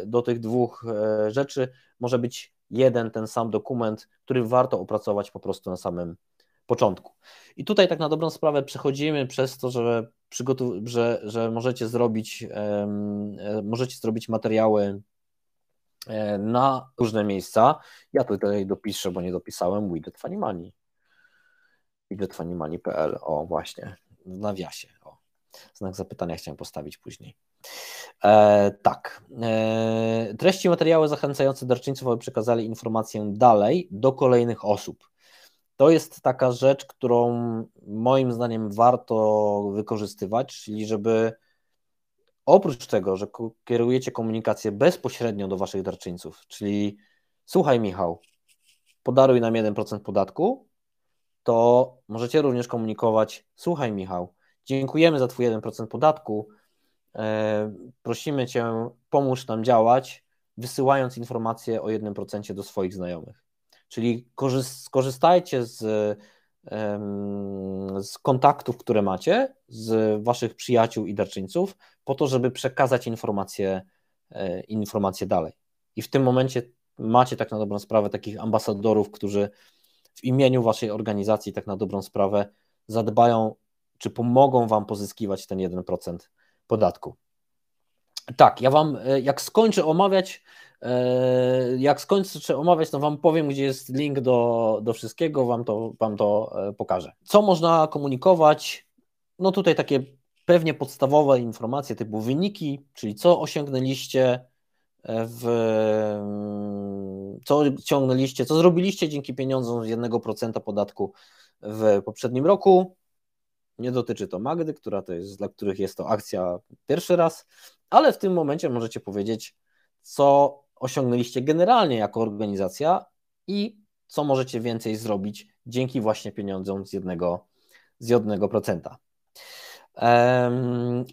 do tych dwóch rzeczy może być jeden ten sam dokument, który warto opracować po prostu na samym początku. I tutaj tak na dobrą sprawę przechodzimy przez to, że, przygotow- że, że możecie, zrobić, um, możecie zrobić materiały e, na różne miejsca. Ja tutaj dopiszę, bo nie dopisałem Widget Funny Money budgetonimali.pl, o właśnie, w nawiasie, o. Znak zapytania chciałem postawić później. E, tak. E, treści materiały zachęcające darczyńców, aby przekazali informację dalej do kolejnych osób. To jest taka rzecz, którą moim zdaniem warto wykorzystywać, czyli żeby oprócz tego, że kierujecie komunikację bezpośrednio do waszych darczyńców, czyli słuchaj Michał, podaruj nam 1% podatku, to możecie również komunikować: Słuchaj, Michał, dziękujemy za Twój 1% podatku. E, prosimy Cię, pomóż nam działać, wysyłając informacje o 1% do swoich znajomych. Czyli skorzystajcie z, z kontaktów, które macie, z Waszych przyjaciół i darczyńców, po to, żeby przekazać informacje, e, informacje dalej. I w tym momencie macie tak na dobrą sprawę takich ambasadorów, którzy w imieniu waszej organizacji, tak na dobrą sprawę, zadbają czy pomogą wam pozyskiwać ten 1% podatku. Tak, ja wam, e, jak skończę omawiać, e, jak skończę omawiać, to wam powiem, gdzie jest link do, do wszystkiego, wam to, wam to e, pokażę. Co można komunikować? No tutaj takie pewnie podstawowe informacje typu wyniki, czyli co osiągnęliście, w, co ciągnęliście, co zrobiliście dzięki pieniądzom z 1% podatku w poprzednim roku. Nie dotyczy to Magdy, która to jest, dla których jest to akcja pierwszy raz, ale w tym momencie możecie powiedzieć, co osiągnęliście generalnie jako organizacja i co możecie więcej zrobić dzięki właśnie pieniądzom z jednego, z jednego procenta.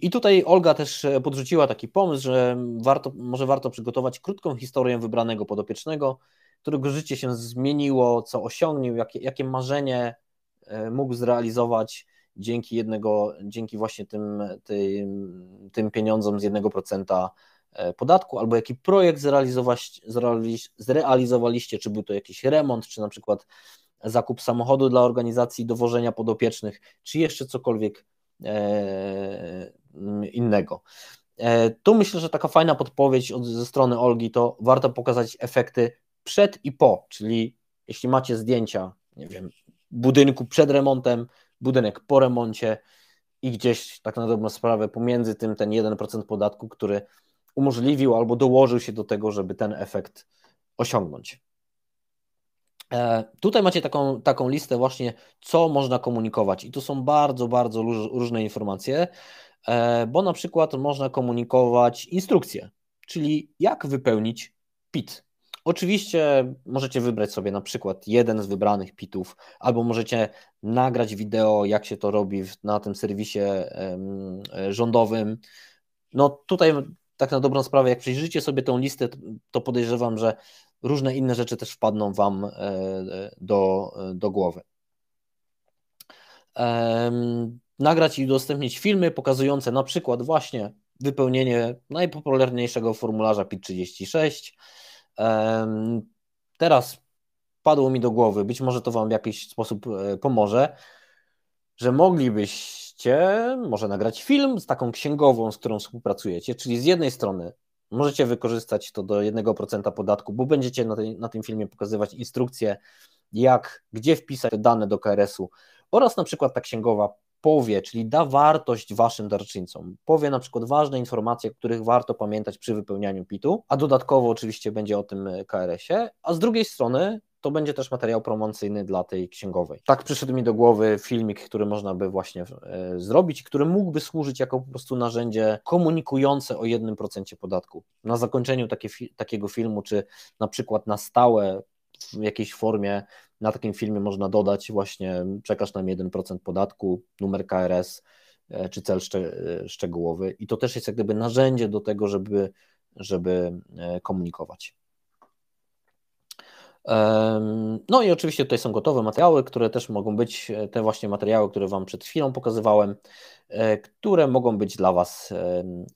I tutaj Olga też e, podrzuciła taki pomysł, że warto, może warto przygotować krótką historię wybranego podopiecznego, którego życie się zmieniło, co osiągnił, jakie, jakie marzenie e, mógł zrealizować dzięki jednego, dzięki właśnie tym, tym, tym pieniądzom z 1% e, podatku, albo jaki projekt zrealizowaliście, czy był to jakiś remont, czy na przykład zakup samochodu dla organizacji dowożenia podopiecznych, czy jeszcze cokolwiek E, innego. E, tu myślę, że taka fajna podpowiedź od, ze strony Olgi to warto pokazać efekty przed i po, czyli jeśli macie zdjęcia, nie wiem, budynku przed remontem, budynek po remoncie i gdzieś tak na dobrą sprawę pomiędzy tym ten 1% podatku, który umożliwił albo dołożył się do tego, żeby ten efekt osiągnąć. E, tutaj macie taką, taką listę właśnie, co można komunikować i tu są bardzo, bardzo różne informacje, e, bo na przykład można komunikować instrukcję, czyli jak wypełnić PIT. Oczywiście możecie wybrać sobie na przykład jeden z wybranych pitów, albo możecie nagrać wideo, jak się to robi na tym serwisie rządowym. No tutaj tak na dobrą sprawę, jak przejrzycie sobie tą listę, to podejrzewam, że różne inne rzeczy też wpadną Wam e, e, do, do głowy. Nagrać i udostępnić filmy pokazujące na przykład właśnie wypełnienie najpopularniejszego formularza PIT-36. Teraz padło mi do głowy, być może to Wam w jakiś sposób e, pomoże, że moglibyście może nagrać film z taką księgową, z którą współpracujecie, czyli z jednej strony Możecie wykorzystać to do 1% podatku, bo będziecie na, tej, na tym filmie pokazywać instrukcję, jak, gdzie wpisać te dane do KRS-u oraz na przykład ta księgowa powie, czyli da wartość waszym darczyńcom. Powie na przykład ważne informacje, których warto pamiętać przy wypełnianiu PIT-u, a dodatkowo oczywiście będzie o tym KRS-ie, a z drugiej strony to będzie też materiał promocyjny dla tej księgowej. Tak przyszedł mi do głowy filmik, który można by właśnie e, zrobić, który mógłby służyć jako po prostu narzędzie komunikujące o 1% podatku. Na zakończeniu takie, takiego filmu, czy na przykład na stałe w jakiejś formie na takim filmie można dodać właśnie przekaż nam 1% podatku, numer KRS e, czy cel e, szczegółowy i to też jest jak gdyby narzędzie do tego, żeby, żeby komunikować. No i oczywiście tutaj są gotowe materiały, które też mogą być e, te właśnie materiały, które Wam przed chwilą pokazywałem, e, które mogą być dla Was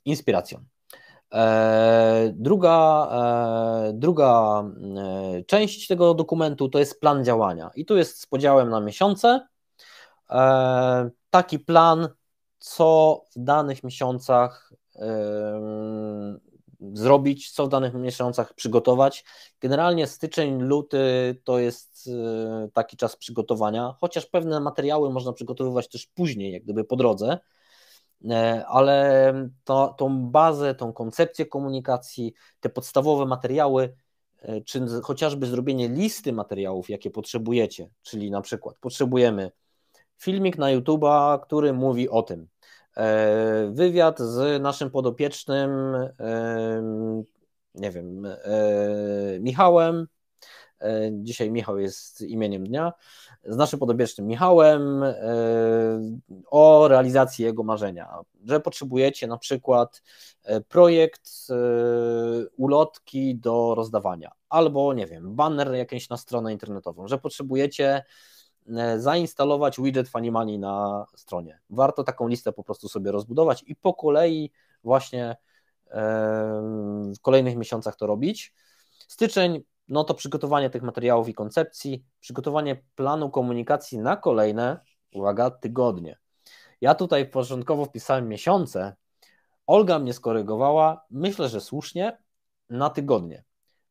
inspiracją. E, druga, druga część tego dokumentu to jest plan działania, i tu jest z podziałem na miesiące. Taki plan, co w danych miesiącach zrobić, co w danych miesiącach przygotować. Generalnie styczeń, luty to jest e, taki czas przygotowania, chociaż pewne materiały można przygotowywać też później, jak gdyby po drodze, e, ale to, tą bazę, tą koncepcję komunikacji, te podstawowe materiały, e, czy chociażby zrobienie listy materiałów, jakie potrzebujecie, czyli na przykład potrzebujemy filmik na YouTube'a, który mówi o tym, E, wywiad z naszym podopiecznym, nie wiem, e, Michałem. E, dzisiaj Michał jest imieniem dnia. Z naszym podobiecznym Michałem o realizacji jego marzenia, że potrzebujecie na przykład projekt ulotki do rozdawania albo, nie wiem, banner jakiś na stronę internetową, że potrzebujecie E, zainstalować widget Funimani na stronie. Warto taką listę po prostu sobie rozbudować i po kolei właśnie e, w kolejnych miesiącach to robić. Styczeń, no to przygotowanie tych materiałów i koncepcji, przygotowanie planu komunikacji na kolejne, uwaga, tygodnie. Ja tutaj początkowo wpisałem miesiące, Olga mnie skorygowała, myślę, że słusznie, na tygodnie.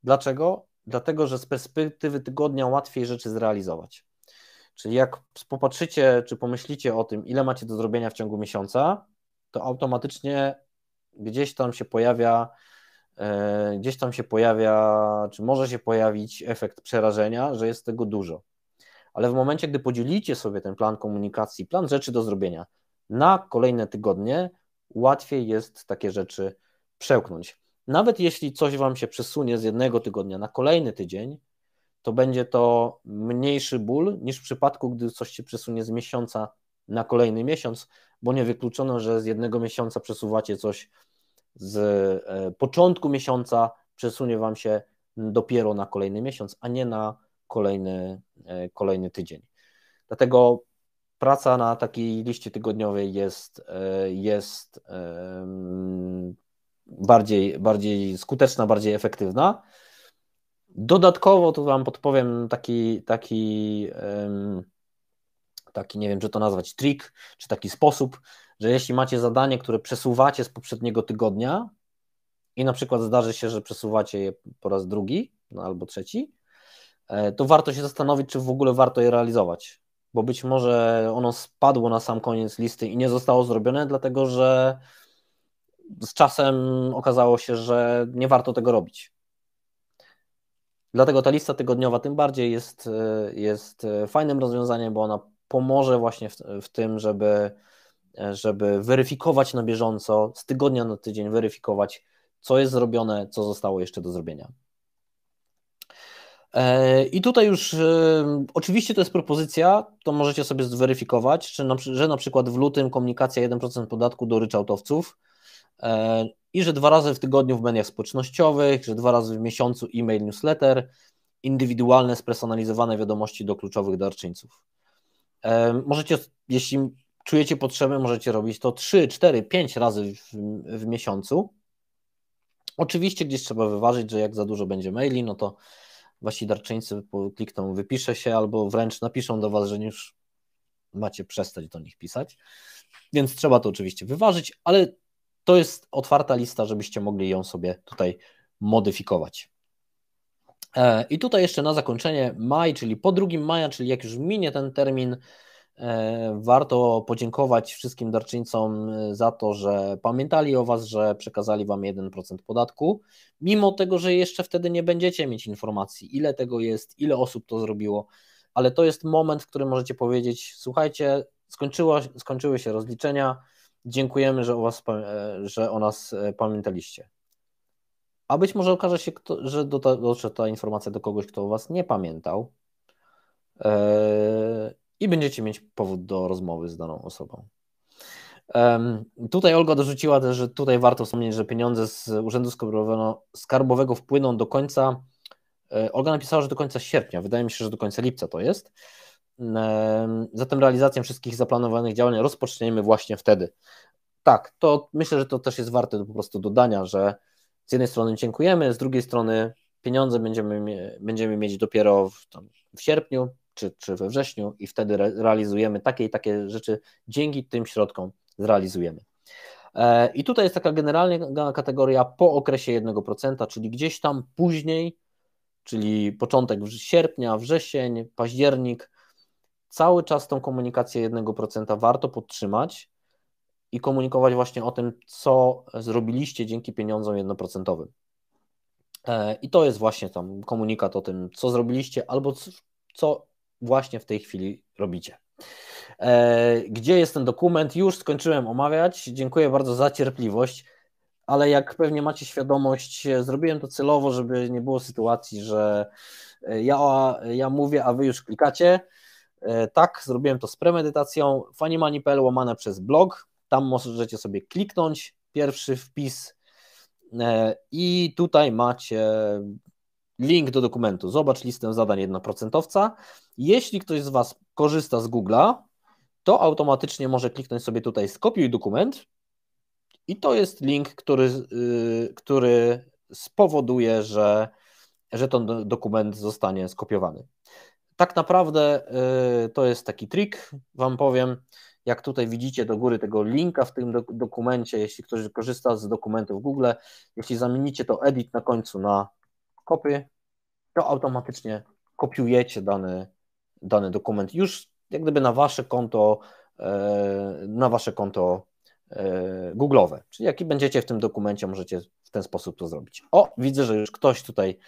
Dlaczego? Dlatego, że z perspektywy tygodnia łatwiej rzeczy zrealizować. Czyli jak popatrzycie, czy pomyślicie o tym, ile macie do zrobienia w ciągu miesiąca, to automatycznie gdzieś tam się pojawia, e, gdzieś tam się pojawia, czy może się pojawić efekt przerażenia, że jest tego dużo. Ale w momencie, gdy podzielicie sobie ten plan komunikacji, plan rzeczy do zrobienia na kolejne tygodnie, łatwiej jest takie rzeczy przełknąć. Nawet jeśli coś Wam się przesunie z jednego tygodnia na kolejny tydzień, to będzie to mniejszy ból niż w przypadku, gdy coś się przesunie z miesiąca na kolejny miesiąc, bo nie wykluczono, że z jednego miesiąca przesuwacie coś z e, początku miesiąca, przesunie Wam się dopiero na kolejny miesiąc, a nie na kolejny, e, kolejny tydzień. Dlatego praca na takiej liście tygodniowej jest, e, jest bardziej, bardziej skuteczna, bardziej efektywna. Dodatkowo tu Wam podpowiem taki, taki, taki, nie wiem, czy to nazwać trik, czy taki sposób, że jeśli macie zadanie, które przesuwacie z poprzedniego tygodnia i na przykład zdarzy się, że przesuwacie je po raz drugi no albo trzeci, e, to warto się zastanowić, czy w ogóle warto je realizować, bo być może ono spadło na sam koniec listy i nie zostało zrobione, dlatego że z czasem okazało się, że nie warto tego robić. Dlatego ta lista tygodniowa tym bardziej jest, e, jest e, fajnym rozwiązaniem, bo ona pomoże właśnie w, w tym, żeby, e, żeby weryfikować na bieżąco, z tygodnia na tydzień weryfikować, co jest zrobione, co zostało jeszcze do zrobienia. I tutaj już oczywiście to jest propozycja, to możecie sobie zweryfikować, czy na, że na przykład w lutym komunikacja 1% podatku do ryczałtowców, i że dwa razy w tygodniu w mediach społecznościowych, że dwa razy w miesiącu e-mail newsletter, indywidualne, spersonalizowane wiadomości do kluczowych darczyńców. Możecie, jeśli czujecie potrzebę, możecie robić to 3, 4, 5 razy w, w miesiącu. Oczywiście gdzieś trzeba wyważyć, że jak za dużo będzie maili, no to wasi darczyńcy klikną wypisze się albo wręcz napiszą do was, że już macie przestać do nich pisać. Więc trzeba to oczywiście wyważyć, ale to jest otwarta lista, żebyście mogli ją sobie tutaj modyfikować. E, I tutaj jeszcze na zakończenie maj, czyli po 2 maja, czyli jak już minie ten termin, e, warto podziękować wszystkim darczyńcom e, za to, że pamiętali o Was, że przekazali Wam 1% podatku, mimo tego, że jeszcze wtedy nie będziecie mieć informacji, ile tego jest, ile osób to zrobiło, ale to jest moment, w którym możecie powiedzieć: Słuchajcie, skończyło, skończyły się rozliczenia, Dziękujemy, że o, was, e, że o nas e, pamiętaliście. A być może okaże się, że dotrze ta informacja do kogoś, kto o was nie pamiętał e, i będziecie mieć powód do rozmowy z daną osobą. Tutaj Olga dorzuciła też, że tutaj warto wspomnieć, że pieniądze z Urzędu Skarbowego wpłyną do końca. Olga napisała, że do końca sierpnia. Wydaje mi się, że do końca lipca to jest. Zatem realizację wszystkich zaplanowanych działań rozpoczniemy właśnie wtedy. Tak, to myślę, że to też jest warte po prostu dodania, że z jednej strony dziękujemy, z drugiej strony pieniądze będziemy, będziemy mieć dopiero w, tam, w sierpniu czy, czy we wrześniu i wtedy realizujemy takie i takie rzeczy, dzięki tym środkom zrealizujemy. E, I tutaj jest taka generalna kategoria po okresie 1%, czyli gdzieś tam później, czyli początek sierpnia, wrzesień, październik, cały czas tą komunikację 1% warto podtrzymać i komunikować właśnie o tym, co zrobiliście dzięki pieniądzom 1%. E, I to jest właśnie tam komunikat o tym, co zrobiliście albo co właśnie w tej chwili robicie. E, gdzie jest ten dokument? Już skończyłem omawiać. Dziękuję bardzo za cierpliwość, ale jak pewnie macie świadomość, e, zrobiłem to celowo, żeby nie było sytuacji, że ja, ja mówię, a wy już klikacie. E, tak, zrobiłem to z premedytacją. Fanimani.pl łamane przez blog. Tam możecie sobie kliknąć pierwszy wpis e, i tutaj macie link do dokumentu. Zobacz listę zadań jednoprocentowca. Jeśli ktoś z Was korzysta z Google'a, to automatycznie może kliknąć sobie tutaj skopiuj dokument i to jest link, który, y, który spowoduje, że, że ten dokument zostanie skopiowany. Tak naprawdę y, to jest taki trik, Wam powiem. Jak tutaj widzicie do góry tego linka w tym dokumencie, jeśli ktoś korzysta z dokumentów Google, jeśli zamienicie to edit na końcu na kopy, to automatycznie kopiujecie dany, dany dokument już jak gdyby na wasze konto, y, na wasze konto y, Google'owe. Czyli jaki będziecie w tym dokumencie, możecie w ten sposób to zrobić. O, widzę, że już ktoś tutaj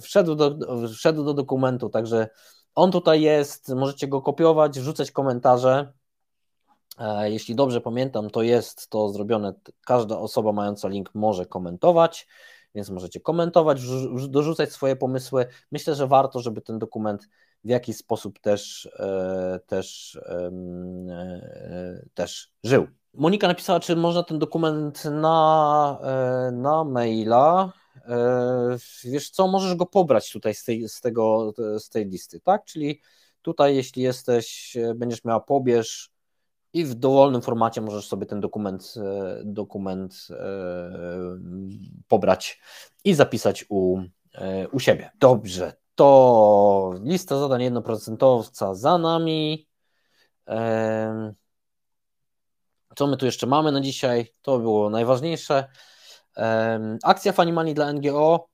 wszedł do, wszedł do dokumentu, także on tutaj jest, możecie go kopiować, wrzucać komentarze. E, jeśli dobrze pamiętam, to jest to zrobione. Każda osoba mająca link może komentować, więc możecie komentować, dorzucać swoje pomysły. Myślę, że warto, żeby ten dokument w jakiś sposób też, e, też, e, też żył. Monika napisała, czy można ten dokument na, na maila. E, wiesz co, możesz go pobrać tutaj z tej, z tego, z tej listy, tak? Czyli tutaj jeśli jesteś, e, będziesz miała pobierz i w dowolnym formacie możesz sobie ten dokument, e, dokument pobrać i zapisać u, u siebie. Dobrze, to lista zadań jednoprocentowca za nami. Co my tu jeszcze mamy na dzisiaj? To było najważniejsze. Akcja Fanimani dla NGO.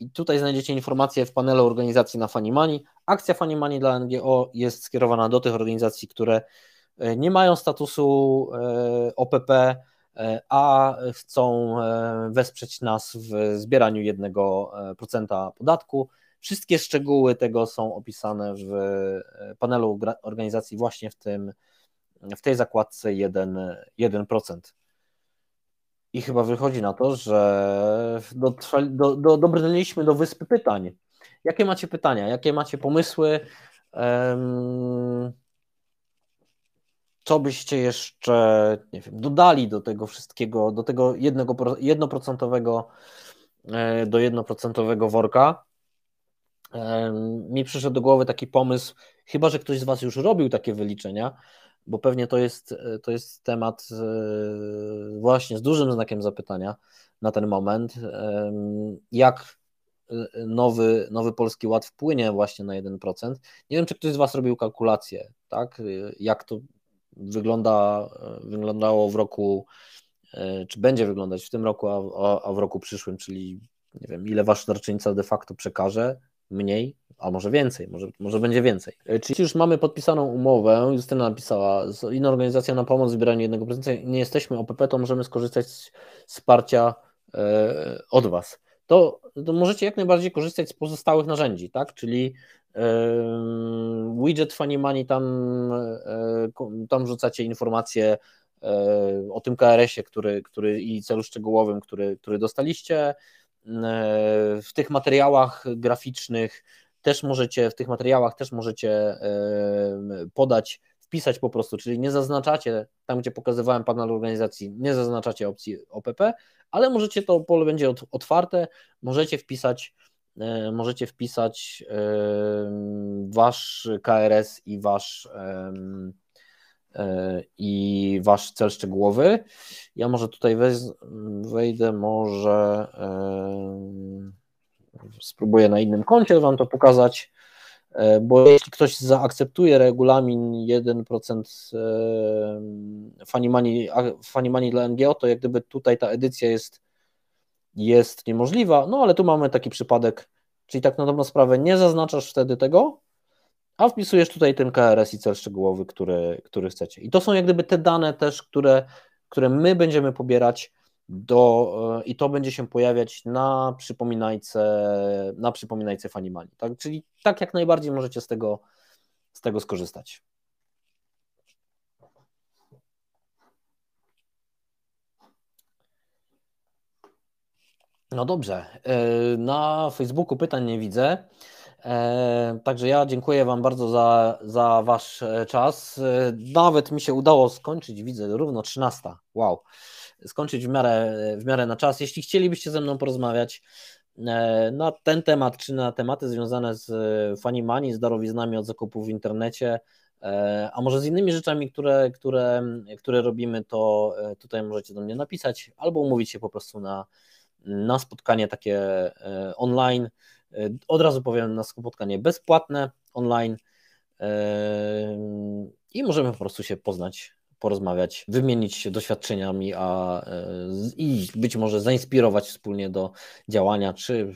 I tutaj znajdziecie informacje w panelu organizacji na Fanimani. Akcja Fanimani dla NGO jest skierowana do tych organizacji, które e, nie mają statusu e, OPP, e, a chcą wesprzeć nas w zbieraniu 1% podatku. Wszystkie szczegóły tego są opisane w panelu organizacji właśnie w tym w tej zakładce 1%. 1%. I chyba wychodzi na to, że dotrwali, do, do, do wyspy pytań. Jakie macie pytania? Jakie macie pomysły? co byście jeszcze nie wiem, dodali do tego wszystkiego, do tego jednego, jednoprocentowego e, do jednoprocentowego worka? mi przyszedł do głowy taki pomysł, chyba że ktoś z Was już robił takie wyliczenia, bo pewnie to jest, to jest temat e, właśnie z dużym znakiem zapytania na ten moment, jak e, nowy, nowy Polski Ład wpłynie właśnie na 1%. Nie wiem, czy ktoś z Was robił kalkulację, tak, e, jak to wygląda, wyglądało w roku, czy będzie wyglądać w tym roku, a, a w roku przyszłym, czyli nie wiem, ile Wasz darczyńca de facto przekaże, mniej, a może więcej, może, może będzie więcej. E, czyli już mamy podpisaną umowę, Justyna napisała, inna organizacja na pomoc w zbieraniu 1%, nie jesteśmy OPP, to możemy skorzystać z wsparcia e, od Was. To, to, możecie jak najbardziej korzystać z pozostałych narzędzi, tak? Czyli e, widget Funny Money, tam, e, tam rzucacie informacje o tym KRS-ie, który, który i celu szczegółowym, który, który dostaliście, w tych materiałach graficznych też możecie, w tych materiałach też możecie podać, wpisać po prostu, czyli nie zaznaczacie, tam gdzie pokazywałem panel organizacji, nie zaznaczacie opcji OPP, ale możecie, to pole będzie otwarte, możecie wpisać możecie wpisać wasz KRS i wasz E, i wasz cel szczegółowy. Ja może tutaj wejdę, może spróbuję na innym koncie wam to pokazać, e, bo jeśli ktoś zaakceptuje regulamin 1% funny money, money dla NGO, to jak gdyby tutaj ta edycja jest, jest niemożliwa, no ale tu mamy taki przypadek, czyli tak na dobrą sprawę nie zaznaczasz wtedy tego, a wpisujesz tutaj ten KRS i cel szczegółowy, który, który chcecie. I to są jak gdyby te dane też, które, które my będziemy pobierać do, e, i to będzie się pojawiać na przypominajce, na przypominajce Fanimali. Tak? Czyli tak jak najbardziej możecie z tego, z tego skorzystać. No dobrze. E, na Facebooku pytań nie widzę. E, także ja dziękuję Wam bardzo za, za Wasz e, czas. E, nawet mi się udało skończyć, widzę, równo 13. Wow. Skończyć w miarę, w miarę na czas. Jeśli chcielibyście ze mną porozmawiać na ten temat, czy na tematy związane z Fanimani, z darowiznami od zakupów w internecie, a może z innymi rzeczami, które, które, które robimy, to tutaj możecie do mnie napisać albo umówić się po prostu na, na spotkanie takie online. E, od razu powiem, na spotkanie bezpłatne online e, i możemy po prostu się poznać, porozmawiać, wymienić się doświadczeniami a, e, i być może zainspirować wspólnie do działania, czy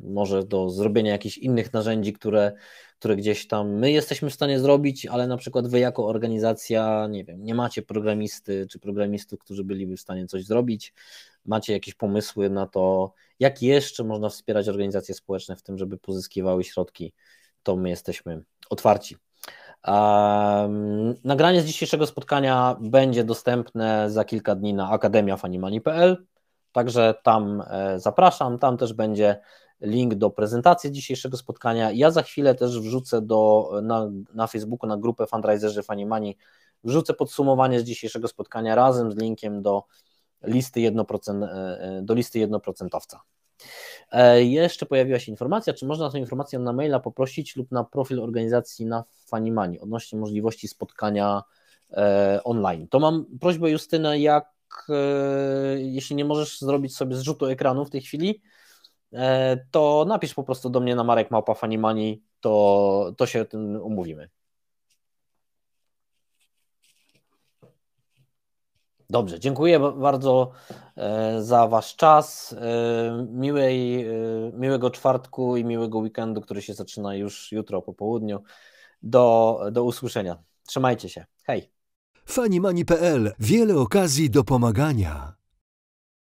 może do zrobienia jakichś innych narzędzi, które, które gdzieś tam my jesteśmy w stanie zrobić, ale na przykład wy jako organizacja, nie wiem, nie macie programisty czy programistów, którzy byliby w stanie coś zrobić, macie jakieś pomysły na to, jak jeszcze można wspierać organizacje społeczne w tym, żeby pozyskiwały środki, to my jesteśmy otwarci. Um, nagranie z dzisiejszego spotkania będzie dostępne za kilka dni na akademiafanimani.pl, także tam e, zapraszam, tam też będzie link do prezentacji dzisiejszego spotkania. Ja za chwilę też wrzucę do, na, na Facebooku, na grupę fundraiserzy Fanimani, wrzucę podsumowanie z dzisiejszego spotkania razem z linkiem do listy 1%, e, e, do listy jednoprocentowca. E, jeszcze pojawiła się informacja, czy można tę informację na maila poprosić lub na profil organizacji na Fanimani odnośnie możliwości spotkania online. To mam prośbę Justynę, jak jeśli nie możesz zrobić sobie zrzutu ekranu w tej chwili, to napisz po prostu do mnie na Marek Małpa Fanimani, to, to się o tym umówimy. Dobrze, dziękuję bardzo e, za Wasz czas. E, miłej, e, miłego czwartku i miłego weekendu, który się zaczyna już jutro po południu. Do, do usłyszenia. Trzymajcie się. Hej. Fanimani.pl. Wiele okazji do pomagania.